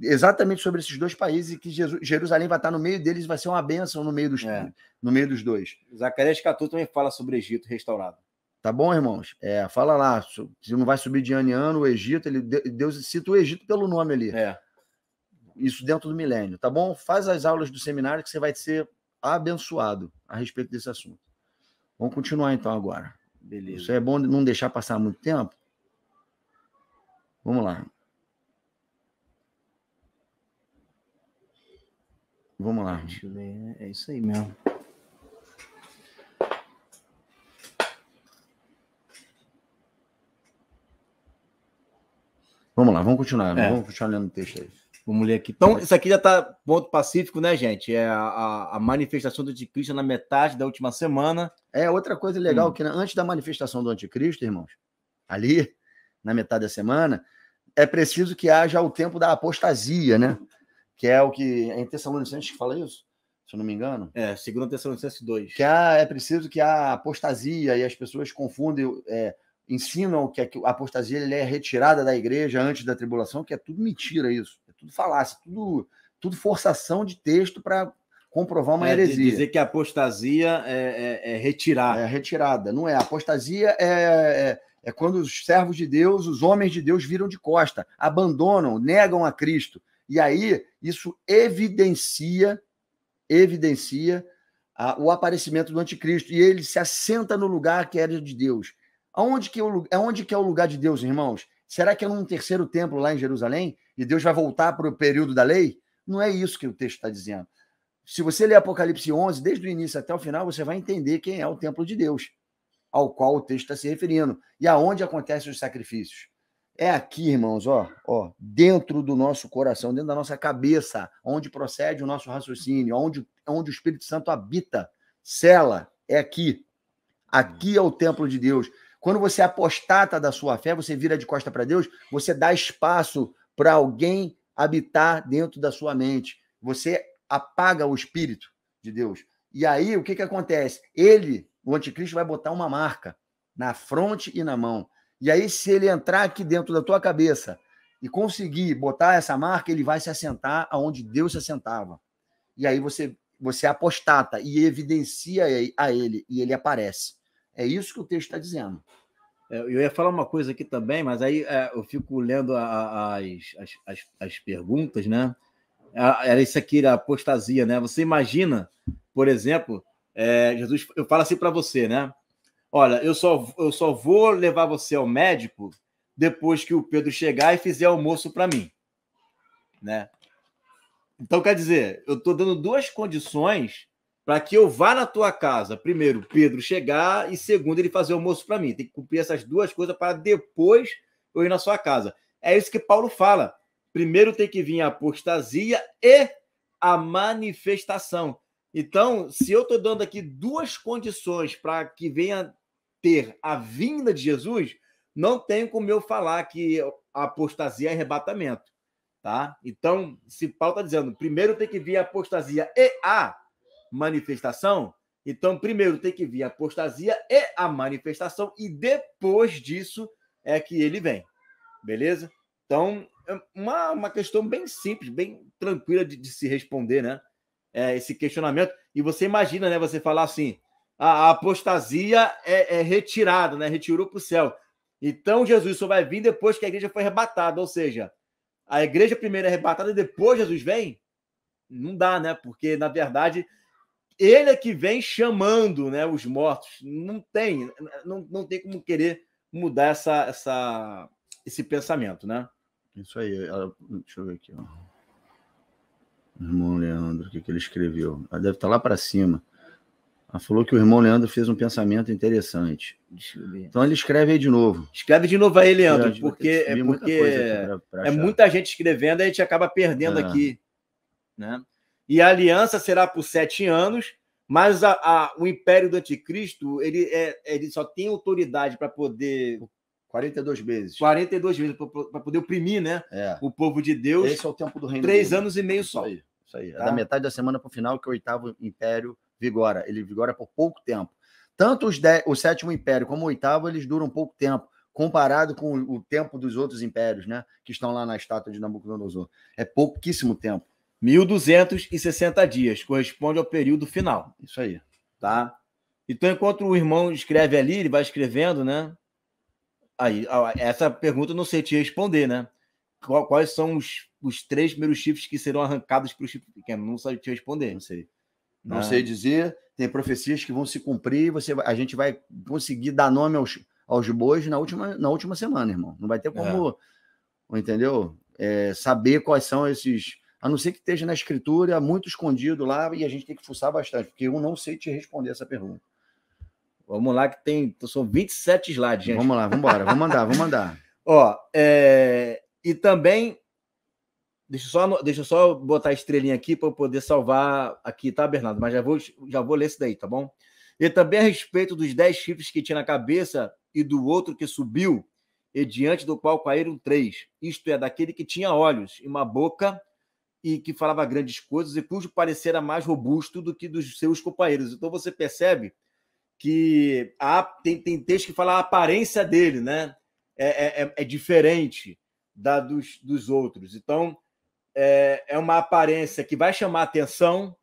exatamente sobre esses dois países e que Jerusalém vai estar no meio deles, vai ser uma bênção no meio dos, é. no meio dos dois. Zacarias 14 também fala sobre o Egito restaurado. Tá bom, irmãos? É, fala lá, se não vai subir de ano em ano o Egito, ele, Deus cita o Egito pelo nome ali. É. Isso dentro do milênio, tá bom? Faz as aulas do seminário que você vai ser abençoado a respeito desse assunto. Vamos continuar então agora. Beleza. Isso é bom não deixar passar muito tempo. Vamos lá. Vamos lá. Deixa eu ver. É isso aí mesmo. Vamos lá, vamos continuar. É. Vamos continuar lendo o texto aí. Vamos ler aqui. Então, isso aqui já está ponto pacífico, né, gente? É a, a, manifestação do anticristo na metade da última semana. É, outra coisa legal hum. que né, antes da manifestação do anticristo, irmãos, ali, na metade da semana, é preciso que haja o tempo da apostasia, né? que é o que é em Tessalonicenses que fala isso, se eu não me engano. É, segundo Tessalonicenses 2. Que a, é preciso que a apostasia e as pessoas confundem, é, ensinam que a apostasia ele é retirada da igreja antes da tribulação, que é tudo mentira isso, é tudo falácia, tudo, tudo forçação de texto para comprovar uma é, heresia. Dizer que a apostasia é, é, é retirar. É retirada, não é. A apostasia é, é, é, quando os servos de Deus, os homens de Deus viram de costa, abandonam, negam a Cristo. E aí isso evidencia evidencia ah, o aparecimento do anticristo e ele se assenta no lugar que era de Deus. Aonde que, é o, é que é o lugar de Deus, irmãos? Será que é num terceiro templo lá em Jerusalém e Deus vai voltar para o período da lei? Não é isso que o texto está dizendo. Se você ler Apocalipse 11, desde o início até o final, você vai entender quem é o templo de Deus, ao qual o texto está se referindo, e aonde acontecem os sacrifícios. É aqui, irmãos, ó, ó, dentro do nosso coração, dentro da nossa cabeça, onde procede o nosso raciocínio, onde, onde o Espírito Santo habita. Cela é aqui. Aqui é o templo de Deus. Quando você apostata da sua fé, você vira de costa para Deus, você dá espaço para alguém habitar dentro da sua mente. Você apaga o espírito de Deus. E aí, o que, que acontece? Ele, o anticristo, vai botar uma marca na fronte e na mão. E aí, se ele entrar aqui dentro da tua cabeça e conseguir botar essa marca, ele vai se assentar aonde Deus se assentava. E aí você você apostata e evidencia a ele e ele aparece. É isso que o texto está dizendo. É, eu ia falar uma coisa aqui também, mas aí é, eu fico lendo a, a, as, as, as, perguntas, né? Ah, era isso aqui a apostasia, né? Você imagina, por exemplo, é, Jesus, eu falo assim para você, né? Olha, eu só, eu só vou levar você ao médico depois que o Pedro chegar e fizer almoço para mim. Né? Então, quer dizer, eu estou dando duas condições para que eu vá na tua casa. Primeiro, Pedro chegar e segundo, ele fazer almoço para mim. Tem que cumprir essas duas coisas para depois eu ir na sua casa. É isso que Paulo fala. Primeiro tem que vir a apostasia e a manifestação. Então, se eu estou dando aqui duas condições para que venha ter a vinda de Jesus, não tem como eu falar que apostasia é arrebatamento, tá? Então, se Paulo está dizendo, primeiro tem que vir a apostasia e a manifestação, então primeiro tem que vir a apostasia e a manifestação, e depois disso é que ele vem, beleza? Então, é uma, uma questão bem simples, bem tranquila de, de se responder, né? É, esse questionamento. E você imagina, né? Você falar assim, a, apostasia é, é retirada, né? retirou para o céu. Então Jesus só vai vir depois que a igreja foi arrebatada, ou seja, a igreja primeiro é arrebatada e depois Jesus vem? Não dá, né? Porque, na verdade, ele é que vem chamando né, os mortos. Não tem, não, não tem como querer mudar essa, essa, esse pensamento, né? Isso aí. É, deixa eu ver aqui, ó. Irmão Leandro, o que, que ele escreveu? Ah, deve estar tá lá para cima. Ela falou que o irmão Leandro fez um pensamento interessante. Então ele escreve aí de novo. Escreve de novo aí, Leandro, porque, é, porque muita pra, pra é muita gente escrevendo e a gente acaba perdendo é. aqui. Né? E a aliança será por sete anos, mas a, a, o império do anticristo ele, é, ele só tem autoridade para poder 42 meses. 42 meses, para poder oprimir né? É. o povo de Deus. Esse é o tempo do reino. Três dele. anos e meio só. Isso aí. Isso aí. Tá? É da tá? metade da semana para o final, que é o oitavo império vigora, ele vigora por pouco tempo. Tanto os dez, o sétimo império como o oitavo, eles duram pouco tempo, comparado com o tempo dos outros impérios, né? Que estão lá na estátua de Nabucodonosor. É pouquíssimo tempo. 1260 dias, corresponde ao período final. Isso aí. Tá? Então, enquanto o irmão escreve ali, ele vai escrevendo, né? Aí, essa pergunta eu não sei te responder, né? Quais são os, os três primeiros chips que serão arrancados para o chip pequeno? Não sei te responder. Não sei. Não ah. sei dizer. Tem profecias que vão se cumprir. Você, a gente vai conseguir dar nome aos, aos bois na última, na última semana, irmão. Não vai ter é. como, é. entendeu? É, saber quais são esses. A não ser que esteja na escritura, muito escondido lá, e a gente tem que fuçar bastante, porque eu não sei te responder essa pergunta. Vamos lá, que tem. São 27 slides, gente. Vamos lá, vamos embora. Vamos mandar, vamos mandar. [LAUGHS] Ó, é... e também Deixa eu só, deixa só botar a estrelinha aqui para eu poder salvar aqui, tá, Bernardo? Mas já vou, já vou ler esse daí, tá bom? E também a respeito dos 10 chifres que tinha na cabeça e do outro que subiu, e diante do qual caíram três. Isto é, daquele que tinha olhos e uma boca e que falava grandes coisas e cujo parecer era mais robusto do que dos seus companheiros. Então você percebe que a, tem, tem texto que fala a aparência dele, né? É, é, é, é diferente da dos, dos outros. Então, é, é uma aparência que vai chamar atenção,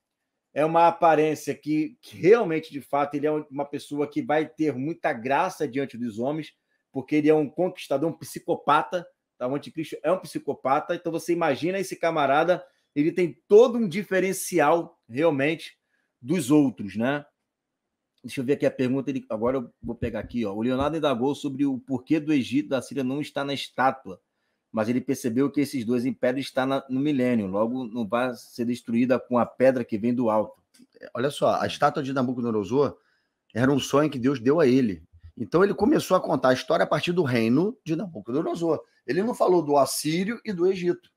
é uma aparência que, que, realmente, de fato, ele é uma pessoa que vai ter muita graça diante dos homens, porque ele é um conquistador, um psicopata. Tá? O anticristo é um psicopata. Então você imagina esse camarada, ele tem todo um diferencial realmente dos outros, né? Deixa eu ver aqui a pergunta. Ele, agora eu vou pegar aqui, ó. O Leonardo indagou sobre o porquê do Egito da Síria não estar na estátua mas ele percebeu que esses dois impérios estão na, no milênio, logo não vai ser destruída com a pedra que vem do alto. É, olha só, a estátua de Nabucodonosor era um sonho que Deus deu a ele. Então ele começou a contar a história a partir do reino de Nabucodonosor. Ele não falou do Assírio e do Egito.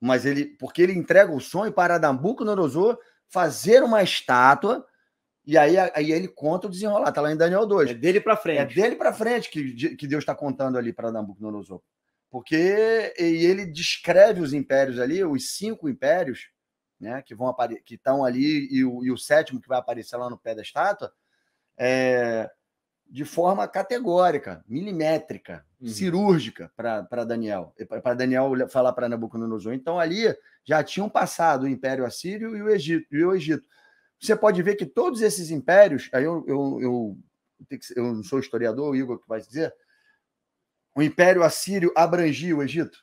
Mas ele, porque ele entrega o sonho para Nabucodonosor fazer uma estátua e aí, aí ele conta o desenrolar, Está lá em Daniel 2. É dele para é frente. É dele para frente que, que Deus está contando ali para Nabucodonosor porque e ele descreve os impérios ali, os cinco impérios, né, que vão que estão ali e o, e o, sétimo que vai aparecer lá no pé da estátua, é, de forma categórica, milimétrica, uhum. cirúrgica para Daniel, para Daniel falar para Nabucodonosor. Então ali já tinham passado o Império Assírio e o Egito. E o Egito. Você pode ver que todos esses impérios, aí eu, eu, eu, eu não sou historiador, o Igor que vai dizer, o Império Assírio abrangia o Egito?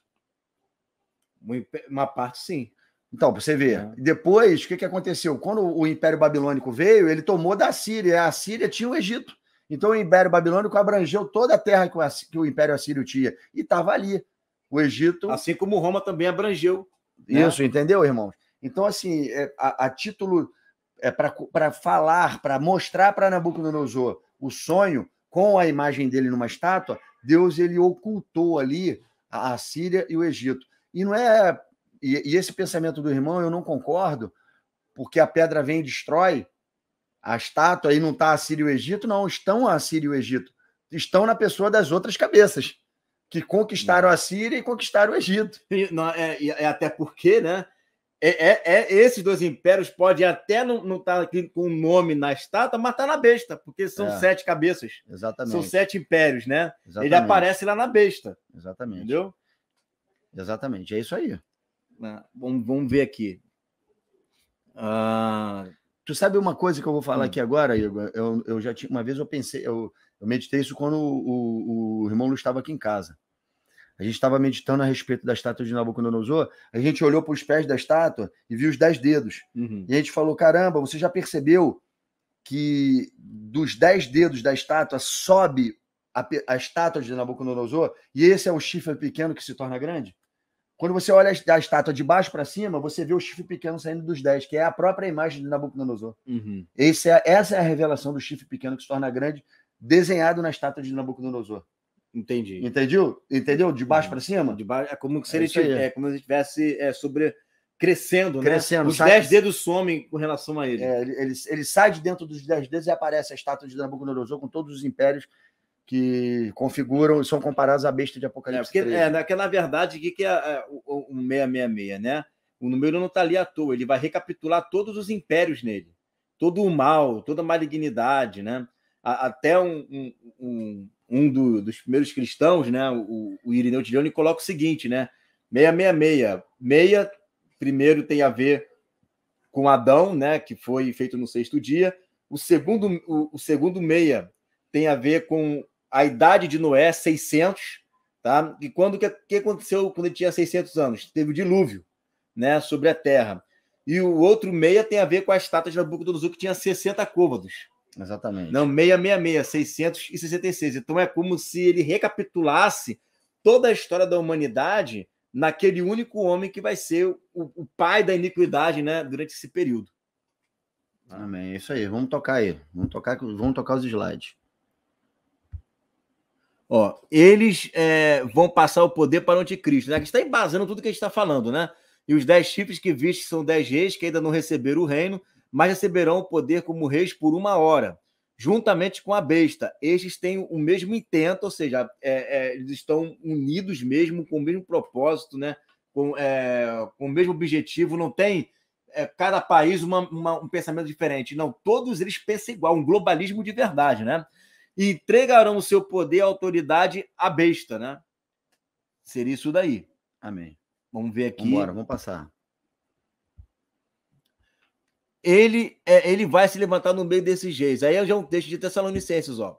Uma parte, sim. Então, para você ver. É. Depois, o que, que aconteceu? Quando o Império Babilônico veio, ele tomou da Síria. A Síria tinha o Egito. Então, o Império Babilônico abrangeu toda a terra que o Império Assírio tinha. E estava ali. O Egito. Assim como Roma também abrangeu. Né? Isso, entendeu, irmãos? Então, assim, é, a, a título. É, para falar, para mostrar para Nabucodonosor o sonho com a imagem dele numa estátua, Deus ele ocultou ali a, Síria e o Egito. E não é e, e esse pensamento do irmão eu não concordo, porque a pedra vem e destrói a estátua aí não está a Síria e o Egito, não estão a Síria e o Egito, estão na pessoa das outras cabeças que conquistaram a Síria e conquistaram o Egito. E, não, é, é até porque, né? É, é, é, esses dois impérios pode até não estar tá aqui com o nome na estátua, mas está na besta, porque são é, sete cabeças. Exatamente. São sete impérios, né? Exatamente. Ele aparece lá na besta. Exatamente. Entendeu? Exatamente, é isso aí. É, vamos, vamos, ver aqui. Ah, tu sabe uma coisa que eu vou falar hum. aqui agora, Igor? Eu, eu já tinha, uma vez eu pensei, eu, eu meditei isso quando o, o, o irmão Lu estava aqui em casa. A gente estava meditando a respeito da estátua de Nabucodonosor, a gente olhou para os pés da estátua e viu os dez dedos. Uhum. E a gente falou: caramba, você já percebeu que dos dez dedos da estátua sobe a, a estátua de Nabucodonosor e esse é o chifre pequeno que se torna grande? Quando você olha a estátua de baixo para cima, você vê o chifre pequeno saindo dos dez, que é a própria imagem de Nabucodonosor. Uhum. É, essa é a revelação do chifre pequeno que se torna grande, desenhado na estátua de Nabucodonosor. Entendi. Entendeu? Entendeu? De baixo uhum. para cima? De baixo, é como é se é ele tivesse, é, como se estivesse é, sobre crescendo, né? crescendo né? Os sai... dez dedos somem com relação a ele. É, ele, ele. ele. sai de dentro dos dez dedos e aparece a estátua de Nabucodonosor com todos os impérios que configuram e são comparados à besta de é, Apocalipse. É, né, porque, é, que na verdade, o que é, é o, o 666, né? O número não está ali à toa, ele vai recapitular todos os impérios nele, todo o mal, toda a malignidade, né? até um, um, um, um do, dos primeiros cristãos, né, o, o Irineu de Leone, coloca o seguinte, né, 666, meia primeiro tem a ver com Adão, né, que foi feito no sexto dia, o segundo, o, o segundo meia tem a ver com a idade de Noé, 600, tá? E quando que, que aconteceu quando ele tinha 600 anos? Teve o dilúvio, né, sobre a terra. E o outro meia tem a ver com as estátua de Nabucodonosor que tinha 60 côvados. Exatamente. Não, 666, 666. Então é como se ele recapitulasse toda a história da humanidade naquele único homem que vai ser o, o pai da iniquidade, né, durante esse período. Amém. É isso aí. Vamos tocar aí. Vamos tocar, vamos tocar os slides. Ó, eles é, vão passar o poder para o anticristo, né? Que está embasando tudo que a gente está falando, né? E os dez chifres que viste são dez reis que ainda não receberam o reino, mas receberão o poder como reis por uma hora, juntamente com a besta. Estes têm o mesmo intento, ou seja, é, é, eles estão unidos mesmo, com o mesmo propósito, né? com, é, com o mesmo objetivo, não tem é, cada país uma, uma, um pensamento diferente. Não, todos eles pensam igual, um globalismo de verdade, né? E entregarão o seu poder e autoridade à besta, né? Seria isso daí. Amém. Vamos ver aqui. Vamos embora, vamos passar ele, é, ele vai se levantar no meio desses reis. Aí eu já um texto de Tessalonicenses, ó.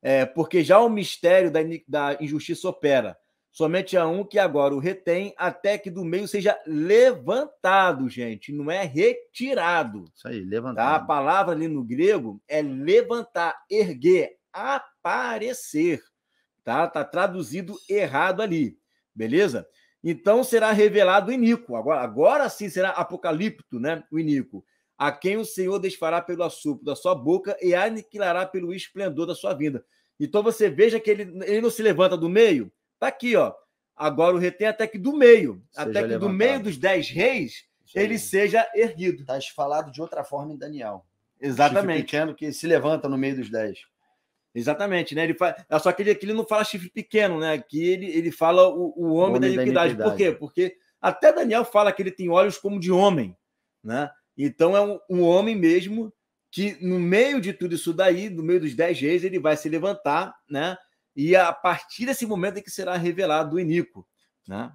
É, porque já o mistério da, da injustiça opera. Somente há um que agora o retém até que do meio seja levantado, gente. Não é retirado. Isso aí, levantado. Tá? A palavra ali no grego é levantar, erguer, aparecer. Tá? tá traduzido errado ali. Beleza? Então será revelado o iníquo. Agora, agora sim será apocalipto, né? O iníquo a quem o Senhor desfará pelo assopo da sua boca e aniquilará pelo esplendor da sua vinda. Então você veja que ele, ele não se levanta do meio. está aqui, ó. Agora o retém até que do meio, seja até que levantado. do meio dos dez reis, ele seja erguido. Está falado de outra forma em Daniel. Exatamente. Chifre pequeno que se levanta no meio dos dez. Exatamente, né? Ele fala, é só que ele, ele não fala chifre pequeno, né? Que ele, ele fala o, o homem, homem da, iniquidade. da iniquidade. Por quê? Porque até Daniel fala que ele tem olhos como de homem, né? Então é um, um homem mesmo que no meio de tudo isso daí, no meio dos dez reis, ele vai se levantar, né? E a partir desse momento é que será revelado o Inico, né?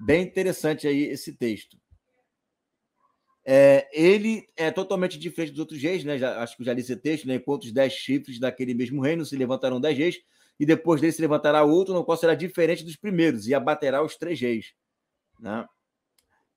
Bem interessante aí esse texto. É, ele é totalmente diferente dos outros reis, né? Já, acho que já li esse texto, né? Enquanto os dez chifres daquele mesmo reino se levantarão dez reis, e depois dele se levantará outro, no qual será diferente dos primeiros, e abaterá os três reis. Né?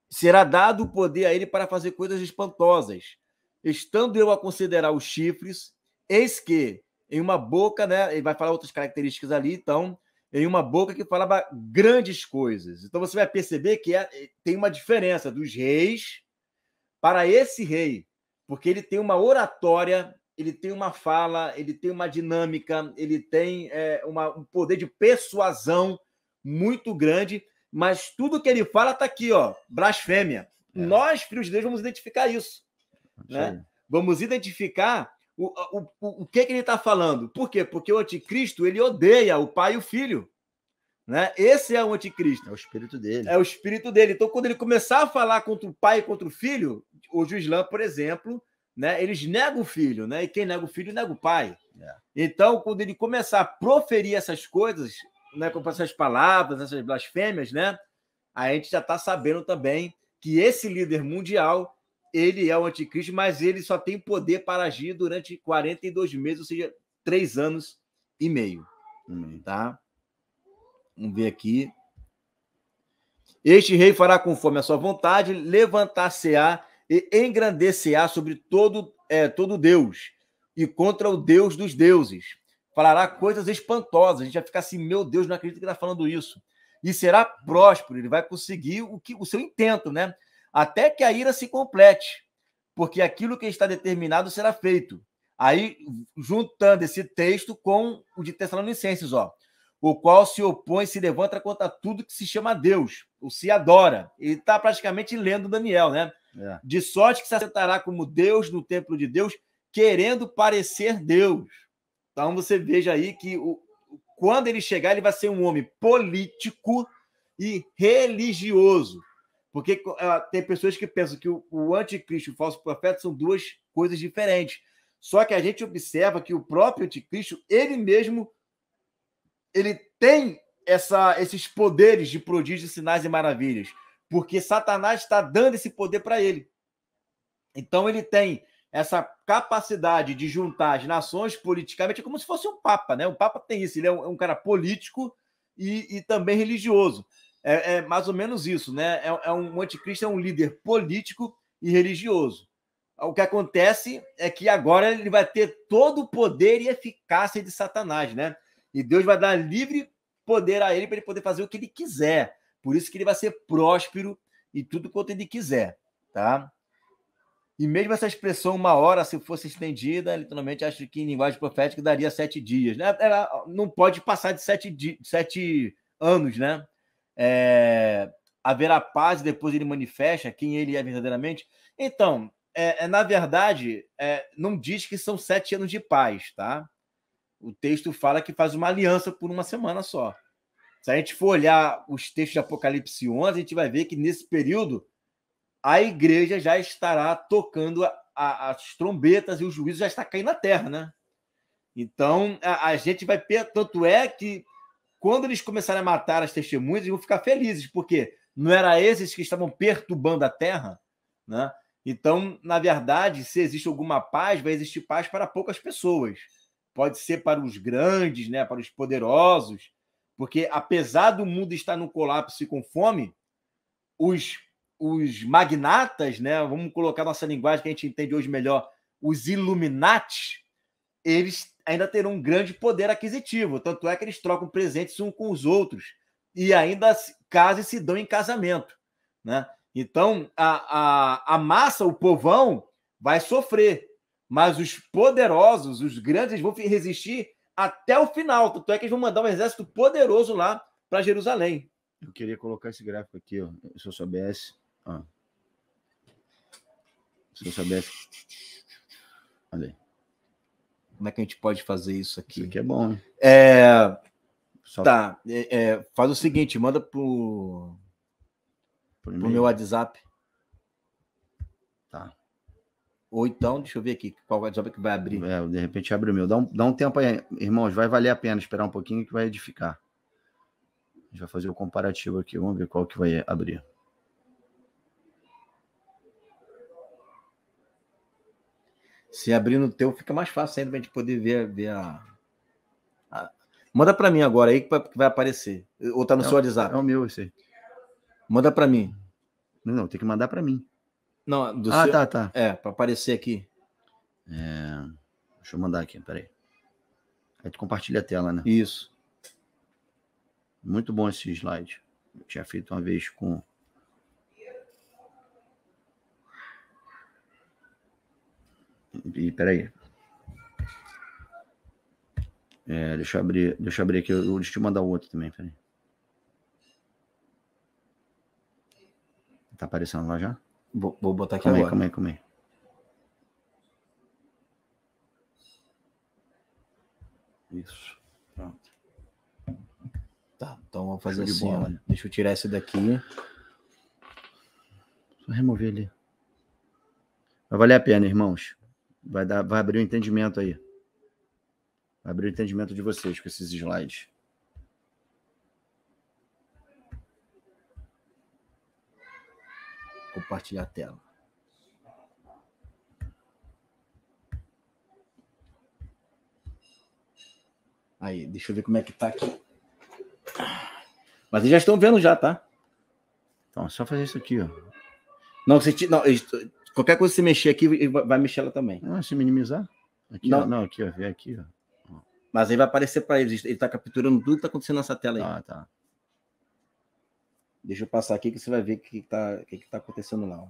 Será dado o poder a ele para fazer coisas espantosas. Estando eu a considerar os chifres, eis que em uma boca, né? Ele vai falar outras características ali, então, em uma boca que falava grandes coisas. Então você vai perceber que é, eh, tem uma diferença dos reis para esse rei, porque ele tem uma oratória, ele tem uma fala, ele tem uma dinâmica, ele tem é, uma, um poder de persuasão muito grande mas tudo que ele fala está aqui, ó, blasfêmia. É. Nós, filhos de Deus, vamos identificar isso. Né? Vamos identificar o, o, o, o que, que ele está falando. Por quê? Porque o anticristo ele odeia o pai e o filho. Né? Esse é o anticristo. É o espírito dele. É o espírito dele. Então, quando ele começar a falar contra o pai e contra o filho, hoje o Islã, por exemplo, né, eles negam o filho, né? E quem nega o filho nega o pai. É. Então, quando ele começar a proferir essas coisas, né, com essas palavras, essas blasfêmias, né? A gente já está sabendo também que esse líder mundial ele é o anticristo, mas ele só tem poder para agir durante 42 meses, ou seja, três anos e meio. Hum, tá? Vamos ver aqui. Este rei fará conforme a sua vontade, levantar-se-á e engrandecer-á sobre todo, é, todo Deus e contra o Deus dos deuses falará coisas espantosas. A gente vai ficar assim, meu Deus, não acredito que está falando isso. E será próspero, ele vai conseguir o, que, o seu intento, né? Até que a ira se complete, porque aquilo que está determinado será feito. Aí, juntando esse texto com o de Tessalonicenses, ó, o qual se opõe, se levanta contra tudo que se chama Deus, ou se adora. Ele está praticamente lendo Daniel, né? É. De sorte que se assentará como Deus no templo de Deus, querendo parecer Deus. Então você veja aí que o, quando ele chegar, ele vai ser um homem político e religioso. Porque uh, tem pessoas que pensam que o, o anticristo e o falso profeta são duas coisas diferentes. Só que a gente observa que o próprio anticristo, ele mesmo, ele tem essa, esses poderes de prodígios, sinais e maravilhas. Porque Satanás está dando esse poder para ele. Então ele tem essa capacidade de juntar as nações politicamente, é como se fosse um Papa, né? O Papa tem isso, ele é um, é um cara político e, e também religioso. É, é, mais ou menos isso, né? É, é um anticristo, é um líder político e religioso. O que acontece é que agora ele vai ter todo o poder e eficácia de Satanás, né? E Deus vai dar livre poder a ele para ele poder fazer o que ele quiser. Por isso que ele vai ser próspero e tudo quanto ele quiser, tá? E mesmo essa expressão, uma hora, se fosse estendida, literalmente acho que em linguagem profética daria sete dias. Né? Ela é, não pode passar de sete, di sete anos, né? É, haverá paz e depois ele manifesta quem ele é verdadeiramente. Então, é, é na verdade, é, não diz que são sete anos de paz, tá? O texto fala que faz uma aliança por uma semana só. Se a gente for olhar os textos de Apocalipse 11, a gente vai ver que nesse período a igreja já estará tocando a, a, as trombetas e o juízo já está caindo na terra, né? Então, a, a gente vai... Tanto é que quando eles começarem a matar as testemunhas, eles vão ficar felizes, porque não era esses que estavam perturbando a terra, né? Então, na verdade, se existe alguma paz, vai existir paz para poucas pessoas. Pode ser para os grandes, né, para os poderosos, porque apesar do mundo estar no colapso e com fome, os os magnatas, né? Vamos colocar nossa linguagem que a gente entende hoje melhor, os Illuminati, eles ainda terão um grande poder aquisitivo. Tanto é que eles trocam presentes um com os outros e ainda casam e se dão em casamento, né? Então a, a, a massa, o povão, vai sofrer, mas os poderosos, os grandes, vão resistir até o final. Tanto é que eles vão mandar um exército poderoso lá para Jerusalém. Eu queria colocar esse gráfico aqui, ó, se eu soubesse. Ó. Se eu soubesse. Olha aí. Como é que a gente pode fazer isso aqui? Isso aqui é bom, né? É. Só... Tá. É, é, faz o seguinte, manda pro. Pro, pro meu WhatsApp. Tá. Ou então, deixa eu ver aqui qual WhatsApp que vai abrir. É, de repente abre o meu. Dá um, dá um tempo aí, irmãos. Vai valer a pena esperar um pouquinho que vai edificar. A gente vai fazer o comparativo aqui. Vamos ver qual que vai abrir. Se abrir no teu, fica mais fácil ainda para a gente poder ver, ver a, a... Manda para mim agora aí que vai aparecer. Ou tá no é, seu WhatsApp? É o meu, esse aí. Manda para mim. Não, não, tem que mandar para mim. Não, do ah, seu... tá, tá. É, para aparecer aqui. É... Deixa eu mandar aqui, peraí. Aí tu compartilha a tela, né? Isso. Muito bom esse slide. Eu tinha feito uma vez com E peraí. É, deixa eu abrir, deixa eu abrir aqui. Eu, deixa eu mandar o outro também, peraí. Tá aparecendo lá já? Vou, vou botar aqui calma agora. Aí, calma aí, calma aí. Isso. Pronto. Tá, então vou fazer Show assim, Deixa eu tirar esse daqui. Vou remover ali. Vai valer a pena, irmãos. Vai, dar, vai abrir o um entendimento aí. Vai abrir o um entendimento de vocês com esses slides. Compartilhar a tela. Aí, deixa eu ver como é que tá aqui. Mas eles já estão vendo já, tá? Então, é só fazer isso aqui, ó. Não, você não, Qualquer coisa que você mexer aqui, vai mexer ela também. Ah, se minimizar? Aqui, não. Ó, não, aqui, ó, vem aqui, ó. Mas aí vai aparecer para eles. Ele está capturando tudo que está acontecendo nessa tela aí. Ah, tá. Deixa eu passar aqui que você vai ver o que está que que tá acontecendo lá. Ó.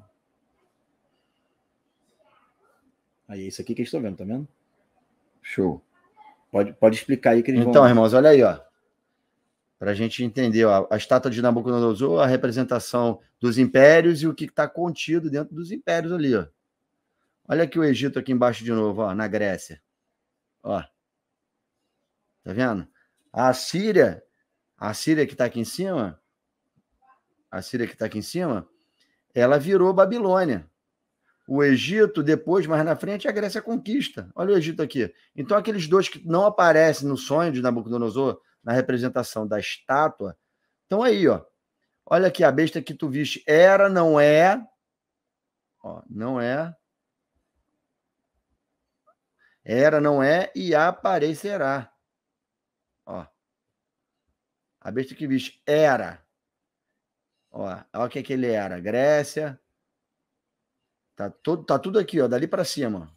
Aí é isso aqui que eles estão vendo, tá vendo? Show. Pode, pode explicar aí que eles então, vão... irmãos, olha aí, ó para a gente entender ó, a estátua de Nabucodonosor, a representação dos impérios e o que está contido dentro dos impérios ali. Ó. Olha aqui o Egito aqui embaixo de novo, ó, na Grécia. Ó. Tá vendo? A Síria, a Síria que está aqui em cima, a Síria que está aqui em cima, ela virou Babilônia. O Egito, depois, mais na frente, a Grécia conquista. Olha o Egito aqui. Então, aqueles dois que não aparecem no sonho de Nabucodonosor, na representação da estátua. Então aí, ó. Olha aqui a besta que tu viste. Era, não é. Ó, não é. Era, não é e aparecerá. Ó. A besta que viste era. Ó, olha o que, é que ele era. Grécia. Tá, todo, tá tudo aqui, ó, dali para cima.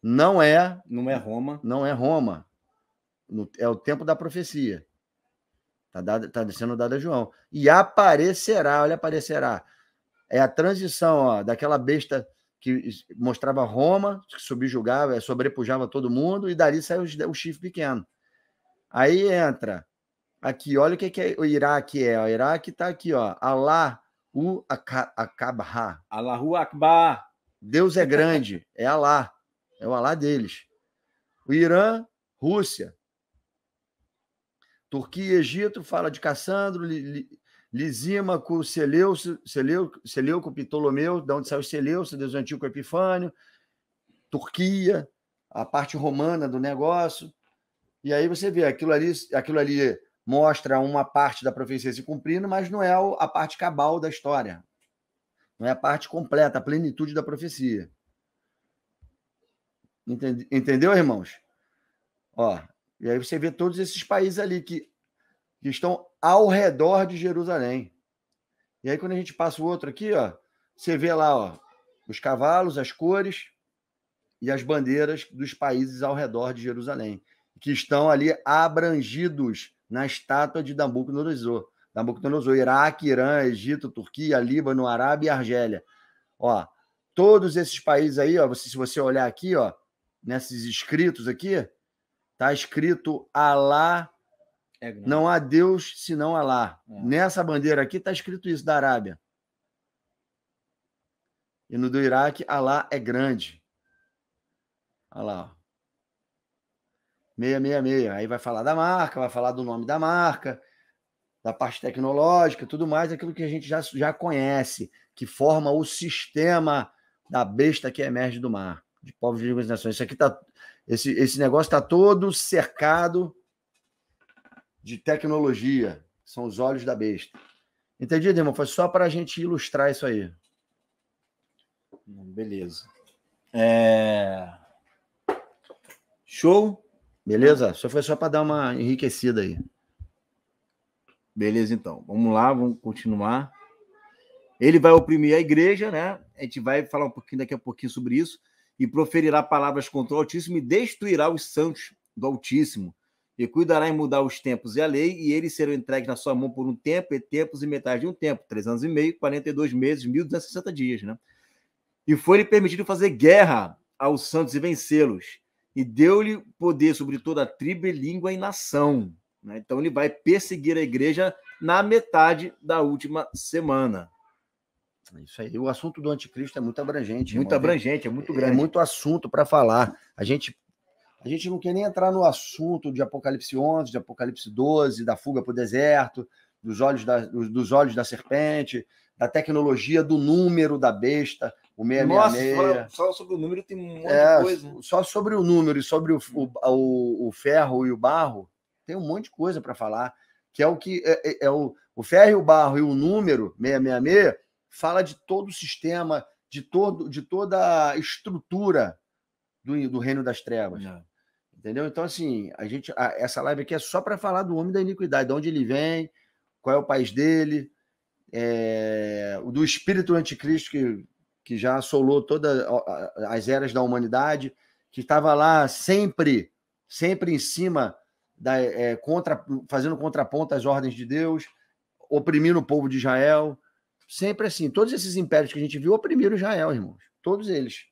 Não é. Não é Roma. Não é Roma. No, é o tempo da profecia. Está tá sendo dado a João. E aparecerá, olha, aparecerá. É a transição ó, daquela besta que mostrava Roma, que subjugava, sobrepujava todo mundo, e dali saiu o chifre pequeno. Aí entra aqui, olha o que, que é o Iraque é. O Iraque está aqui, ó. Alá u Akabha. Allahu Akbar. Deus é grande, é Allah. É o Allah deles. O Irã, Rússia. Turquia e Egito fala de Cassandro, Lisímaco, Seleuco, Seleuco, Seleuco Ptolomeu, de onde saiu Seleuco Deus o antigo Epifânio, Turquia, a parte romana do negócio. E aí você vê, aquilo ali, aquilo ali mostra uma parte da profecia se cumprindo, mas não é a parte cabal da história. Não é a parte completa, a plenitude da profecia. Entendeu, irmãos? Ó, e aí você vê todos esses países ali que, que estão ao redor de Jerusalém. E aí quando a gente passa o outro aqui, ó, você vê lá ó, os cavalos, as cores e as bandeiras dos países ao redor de Jerusalém, que estão ali abrangidos na estátua de Nabucodonosor. Nabucodonosor, Iraque, Irã, Egito, Turquia, Líbano, Arábia e Argélia. Ó, todos esses países aí, ó, você, se você olhar aqui, ó, nesses escritos aqui, Está escrito Alá, é não há Deus senão Alá. É. Nessa bandeira aqui está escrito isso, da Arábia. E no do Iraque, Alá é grande. Olha lá. Ó. 666. Aí vai falar da marca, vai falar do nome da marca, da parte tecnológica, tudo mais, aquilo que a gente já, já conhece, que forma o sistema da besta que emerge do mar, de povos, de nações. Isso aqui está esse, esse negócio está todo cercado de tecnologia. São os olhos da besta. Entendido, irmão? Foi só para a gente ilustrar isso aí. Beleza. É... Show? Beleza? Só foi só para dar uma enriquecida aí. Beleza, então. Vamos lá, vamos continuar. Ele vai oprimir a igreja, né? A gente vai falar um pouquinho daqui a pouquinho sobre isso e proferirá palavras contra o Altíssimo e destruirá os santos do Altíssimo. E cuidará em mudar os tempos e a lei, e eles serão entregues na sua mão por um tempo, e tempos e metade de um tempo, três anos e meio, 42 meses, 1.260 dias, né? E foi-lhe permitido fazer guerra aos santos e vencê-los. E deu-lhe poder sobre toda a tribo, língua e nação. Né? Então ele vai perseguir a igreja na metade da última semana. Né? Isso aí. O assunto do anticristo é muito abrangente. Muito irmão. abrangente, é muito é grande. É muito assunto para falar. A gente, a gente não quer nem entrar no assunto de Apocalipse 11, de Apocalipse 12, da fuga para o deserto, dos olhos, da, dos olhos da serpente, da tecnologia do número da besta, o 666. Nossa, só, só sobre o número tem um monte é, de coisa. Só sobre o número e sobre o, o, o ferro e o barro, tem um monte de coisa para falar. Que é o que é, é, é o, o ferro e o barro e o número 666 fala de todo o sistema, de, todo, de toda a estrutura do, do reino das trevas. Não. É. Entendeu? Então, assim, a gente, a, essa live aqui é só para falar do homem da iniquidade, de onde ele vem, qual é o país dele, é, do espírito anticristo que, que já assolou todas as eras da humanidade, que estava lá sempre, sempre em cima, da, é, contra, fazendo contraponto às ordens de Deus, oprimindo o povo de Israel, sempre assim. Todos esses impérios que a gente viu oprimiram Israel, irmãos. Todos eles.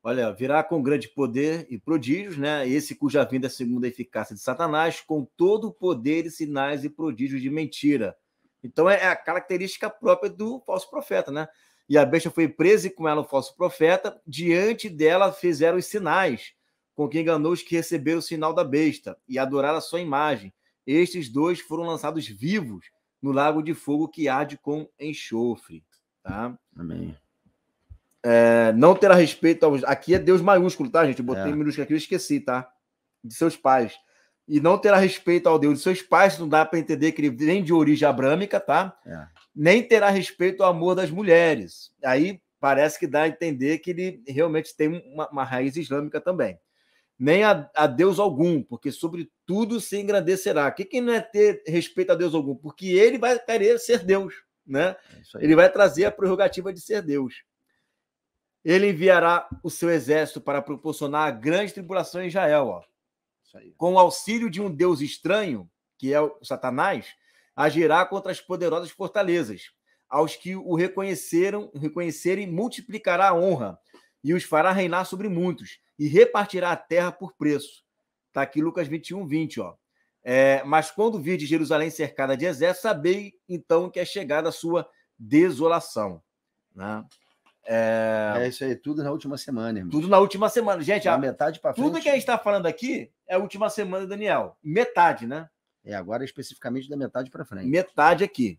Olha, virá com grande poder e prodígios, né? Esse cuja vinda é segundo a eficácia de Satanás, com todo o poder e sinais e prodígios de mentira. Então é a característica própria do falso profeta, né? E a besta foi presa e com ela o falso profeta. Diante dela fizeram os sinais, com que enganou os que receberam o sinal da besta e adoraram a sua imagem. Estes dois foram lançados vivos no lago de fogo que arde com enxofre. Tá? Amém. É, não terá respeito aos. Aqui é Deus maiúsculo, tá, gente? Eu botei é. minúsculo aqui, eu esqueci, tá? De seus pais. E não terá respeito ao Deus de seus pais, não dá para entender que ele vem de origem abrâmica, tá? É. Nem terá respeito ao amor das mulheres. Aí parece que dá a entender que ele realmente tem uma, uma raiz islâmica também nem a, a, Deus algum, porque sobre tudo se engrandecerá. O que, que não é ter respeito a Deus algum? Porque ele vai querer ser Deus, né? É ele vai trazer a prerrogativa de ser Deus. Ele enviará o seu exército para proporcionar a grande tribulação em Israel, ó. Com o auxílio de um Deus estranho, que é o Satanás, agirá contra as poderosas fortalezas. Aos que o reconheceram, reconhecerem, multiplicará a honra e os fará reinar sobre muitos e repartirá a terra por preço. Está aqui Lucas 21, 20. Ó. É, mas quando vir de Jerusalém cercada de exército, sabei então que é chegada a sua desolação. Né? É... é... isso aí, tudo na última semana, irmão. Tudo na última semana. Gente, a... metade para Tudo que a gente está falando aqui é a última semana, Daniel. Metade, né? É, agora especificamente da metade para frente. Metade aqui.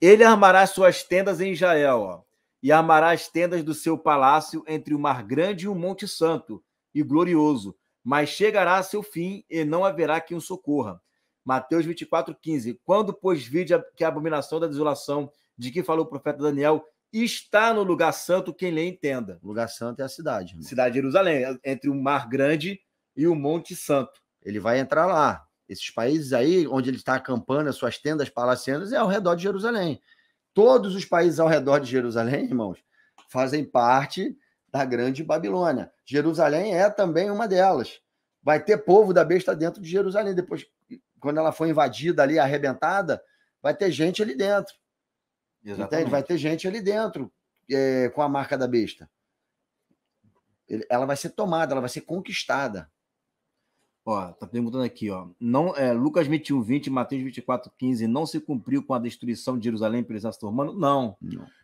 Ele armará suas tendas em Israel, ó e amará as tendas do seu palácio entre o Mar Grande e o Monte Santo, e glorioso, mas chegará a seu fim e não haverá quem o socorra. Mateus 24, 15. Quando, pois, vide que a abominação da desolação de que falou o profeta Daniel está no lugar santo, quem lê entenda. O lugar santo é a cidade. Irmão. Cidade de Jerusalém, entre o Mar Grande e o Monte Santo. Ele vai entrar lá. Esses países aí, onde ele está acampando, as suas tendas palacianas, é ao redor de Jerusalém. Todos os países ao redor de Jerusalém, irmãos, fazem parte da grande Babilônia. Jerusalém é também uma delas. Vai ter povo da besta dentro de Jerusalém. Depois, quando ela for invadida ali, arrebentada, vai ter gente ali dentro. Exatamente. Entende? Vai ter gente ali dentro é, com a marca da besta. Ela vai ser tomada, ela vai ser conquistada. Ó, tá perguntando aqui, ó. Não, é, Lucas 21, 20, Mateus 24, 15, não se cumpriu com a destruição de Jerusalém pelo exército romano? Não.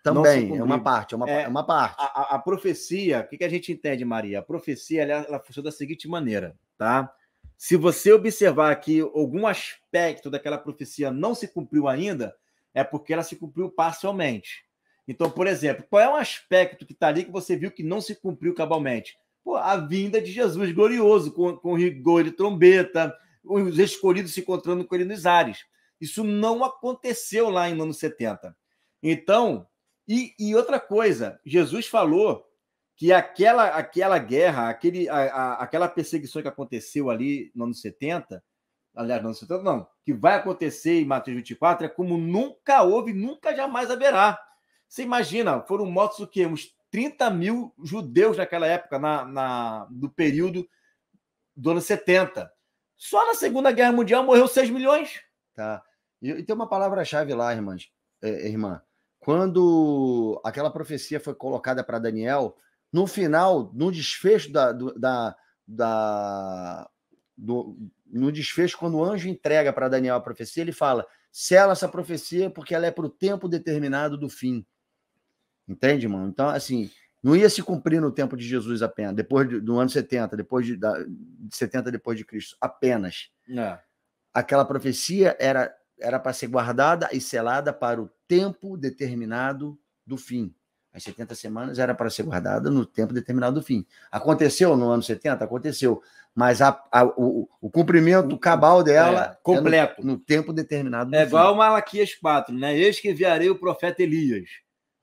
Também, não é uma parte, é uma, é, é, uma parte. A, a, a profecia, o que, que a gente entende, Maria? A profecia, ela, ela funciona da seguinte maneira, tá? Se você observar que algum aspecto daquela profecia não se cumpriu ainda, é porque ela se cumpriu parcialmente. Então, por exemplo, qual é um aspecto que está ali que você viu que não se cumpriu cabalmente? pô, a vinda de Jesus glorioso, com, com rigor de trombeta, os escolhidos se encontrando com ele nos ares. Isso não aconteceu lá em anos 70. Então, e, e, outra coisa, Jesus falou que aquela aquela guerra, aquele, a, a, aquela perseguição que aconteceu ali no ano 70, aliás, no ano 70 não, que vai acontecer em Mateus 24, é como nunca houve, nunca jamais haverá. Você imagina, foram mortos o quê? Uns 30 mil judeus naquela época, na, na, no período do ano 70. Só na Segunda Guerra Mundial morreu 6 milhões. Tá. E, e tem uma palavra-chave lá, irmãs, é, irmã. Quando aquela profecia foi colocada para Daniel, no final, no desfecho da, do, da, da do, no desfecho, quando o anjo entrega para Daniel a profecia, ele fala: sela essa profecia porque ela é para o tempo determinado do fim. Entende, mano? Então, assim, não ia se cumprir no tempo de Jesus apenas, depois do ano 70, depois de, da, de 70 depois de Cristo, apenas. É. Aquela profecia era era para ser guardada e selada para o tempo determinado do fim. As 70 semanas era para ser guardada no tempo determinado do fim. Aconteceu no ano 70? Aconteceu. Mas a, a, o, o, cumprimento cabal dela. É, completo. É no, no, tempo determinado. Do é fim. igual Malaquias 4, né? Eis que enviarei o profeta Elias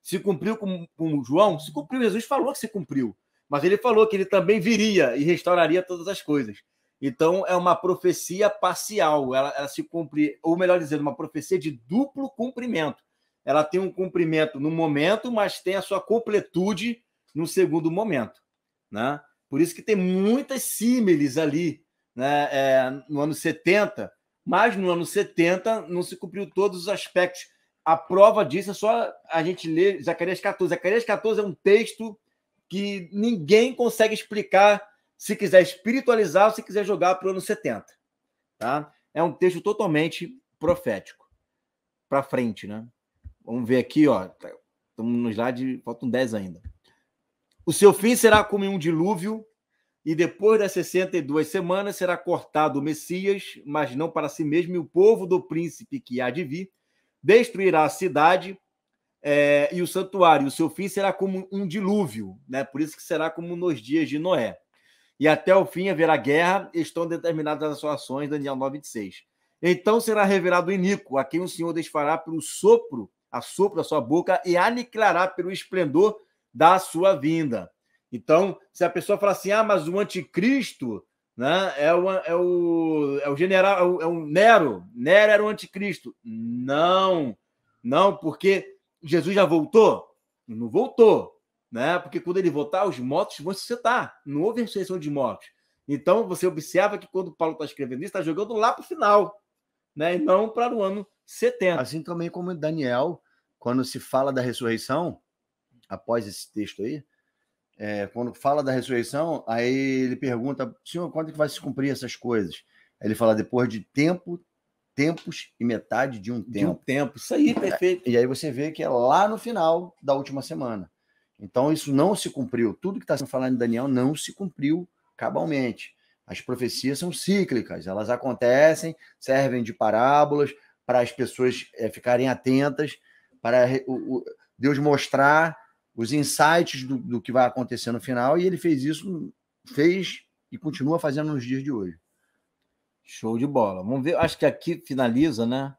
se cumpriu com, com João, se cumpriu. Jesus falou que se cumpriu. Mas ele falou que ele também viria e restauraria todas as coisas. Então, é uma profecia parcial. Ela, ela se cumpre, ou melhor dizendo, uma profecia de duplo cumprimento. Ela tem um cumprimento no momento, mas tem a sua completude no segundo momento. Né? Por isso que tem muitas símiles ali né? É, no ano 70, mas no ano 70 não se cumpriu todos os aspectos. A prova disso é só a gente ler Zacarias 14. Zacarias 14 é um texto que ninguém consegue explicar se quiser espiritualizar ou se quiser jogar para o ano 70. Tá? É um texto totalmente profético. Para frente, né? Vamos ver aqui, ó. Tá, estamos no slide, faltam 10 ainda. O seu fim será como um dilúvio, e depois das 62 semanas será cortado o Messias, mas não para si mesmo, e o povo do príncipe que há de vir destruirá a cidade é, e o santuário. O seu fim será como um dilúvio, né? Por isso que será como nos dias de Noé. E até o fim haverá guerra, estão determinadas as suas ações, Daniel 26. Então será revelado o iníquo, a quem o Senhor desfará pelo sopro, a sopro da sua boca e aniquilará pelo esplendor da sua vinda. Então, se a pessoa fala assim: "Ah, mas o anticristo né? É, o, é, o, é o general, é, é o Nero. Nero era o anticristo. Não, não, porque Jesus já voltou? Não voltou, né? Porque quando ele voltar, os mortos vão se sentar. Não houve ressurreição de mortos. Então você observa que quando Paulo está escrevendo isso, está jogando lá para o final, né? E não para o ano 70. Assim também como Daniel, quando se fala da ressurreição, após esse texto aí, é, quando fala da ressurreição, aí ele pergunta, senhor, quando é que vai se cumprir essas coisas? ele fala, depois de tempo, tempos e metade de um tempo. De um tempo, isso aí, perfeito. É, e aí você vê que é lá no final da última semana. Então isso não se cumpriu. Tudo que está sendo falado em Daniel não se cumpriu cabalmente. As profecias são cíclicas, elas acontecem, servem de parábolas para as pessoas é, ficarem atentas, para o, o Deus mostrar os insights do, do que vai acontecer no final, e ele fez isso, fez e continua fazendo nos dias de hoje. Show de bola. Vamos ver, acho que aqui finaliza, né?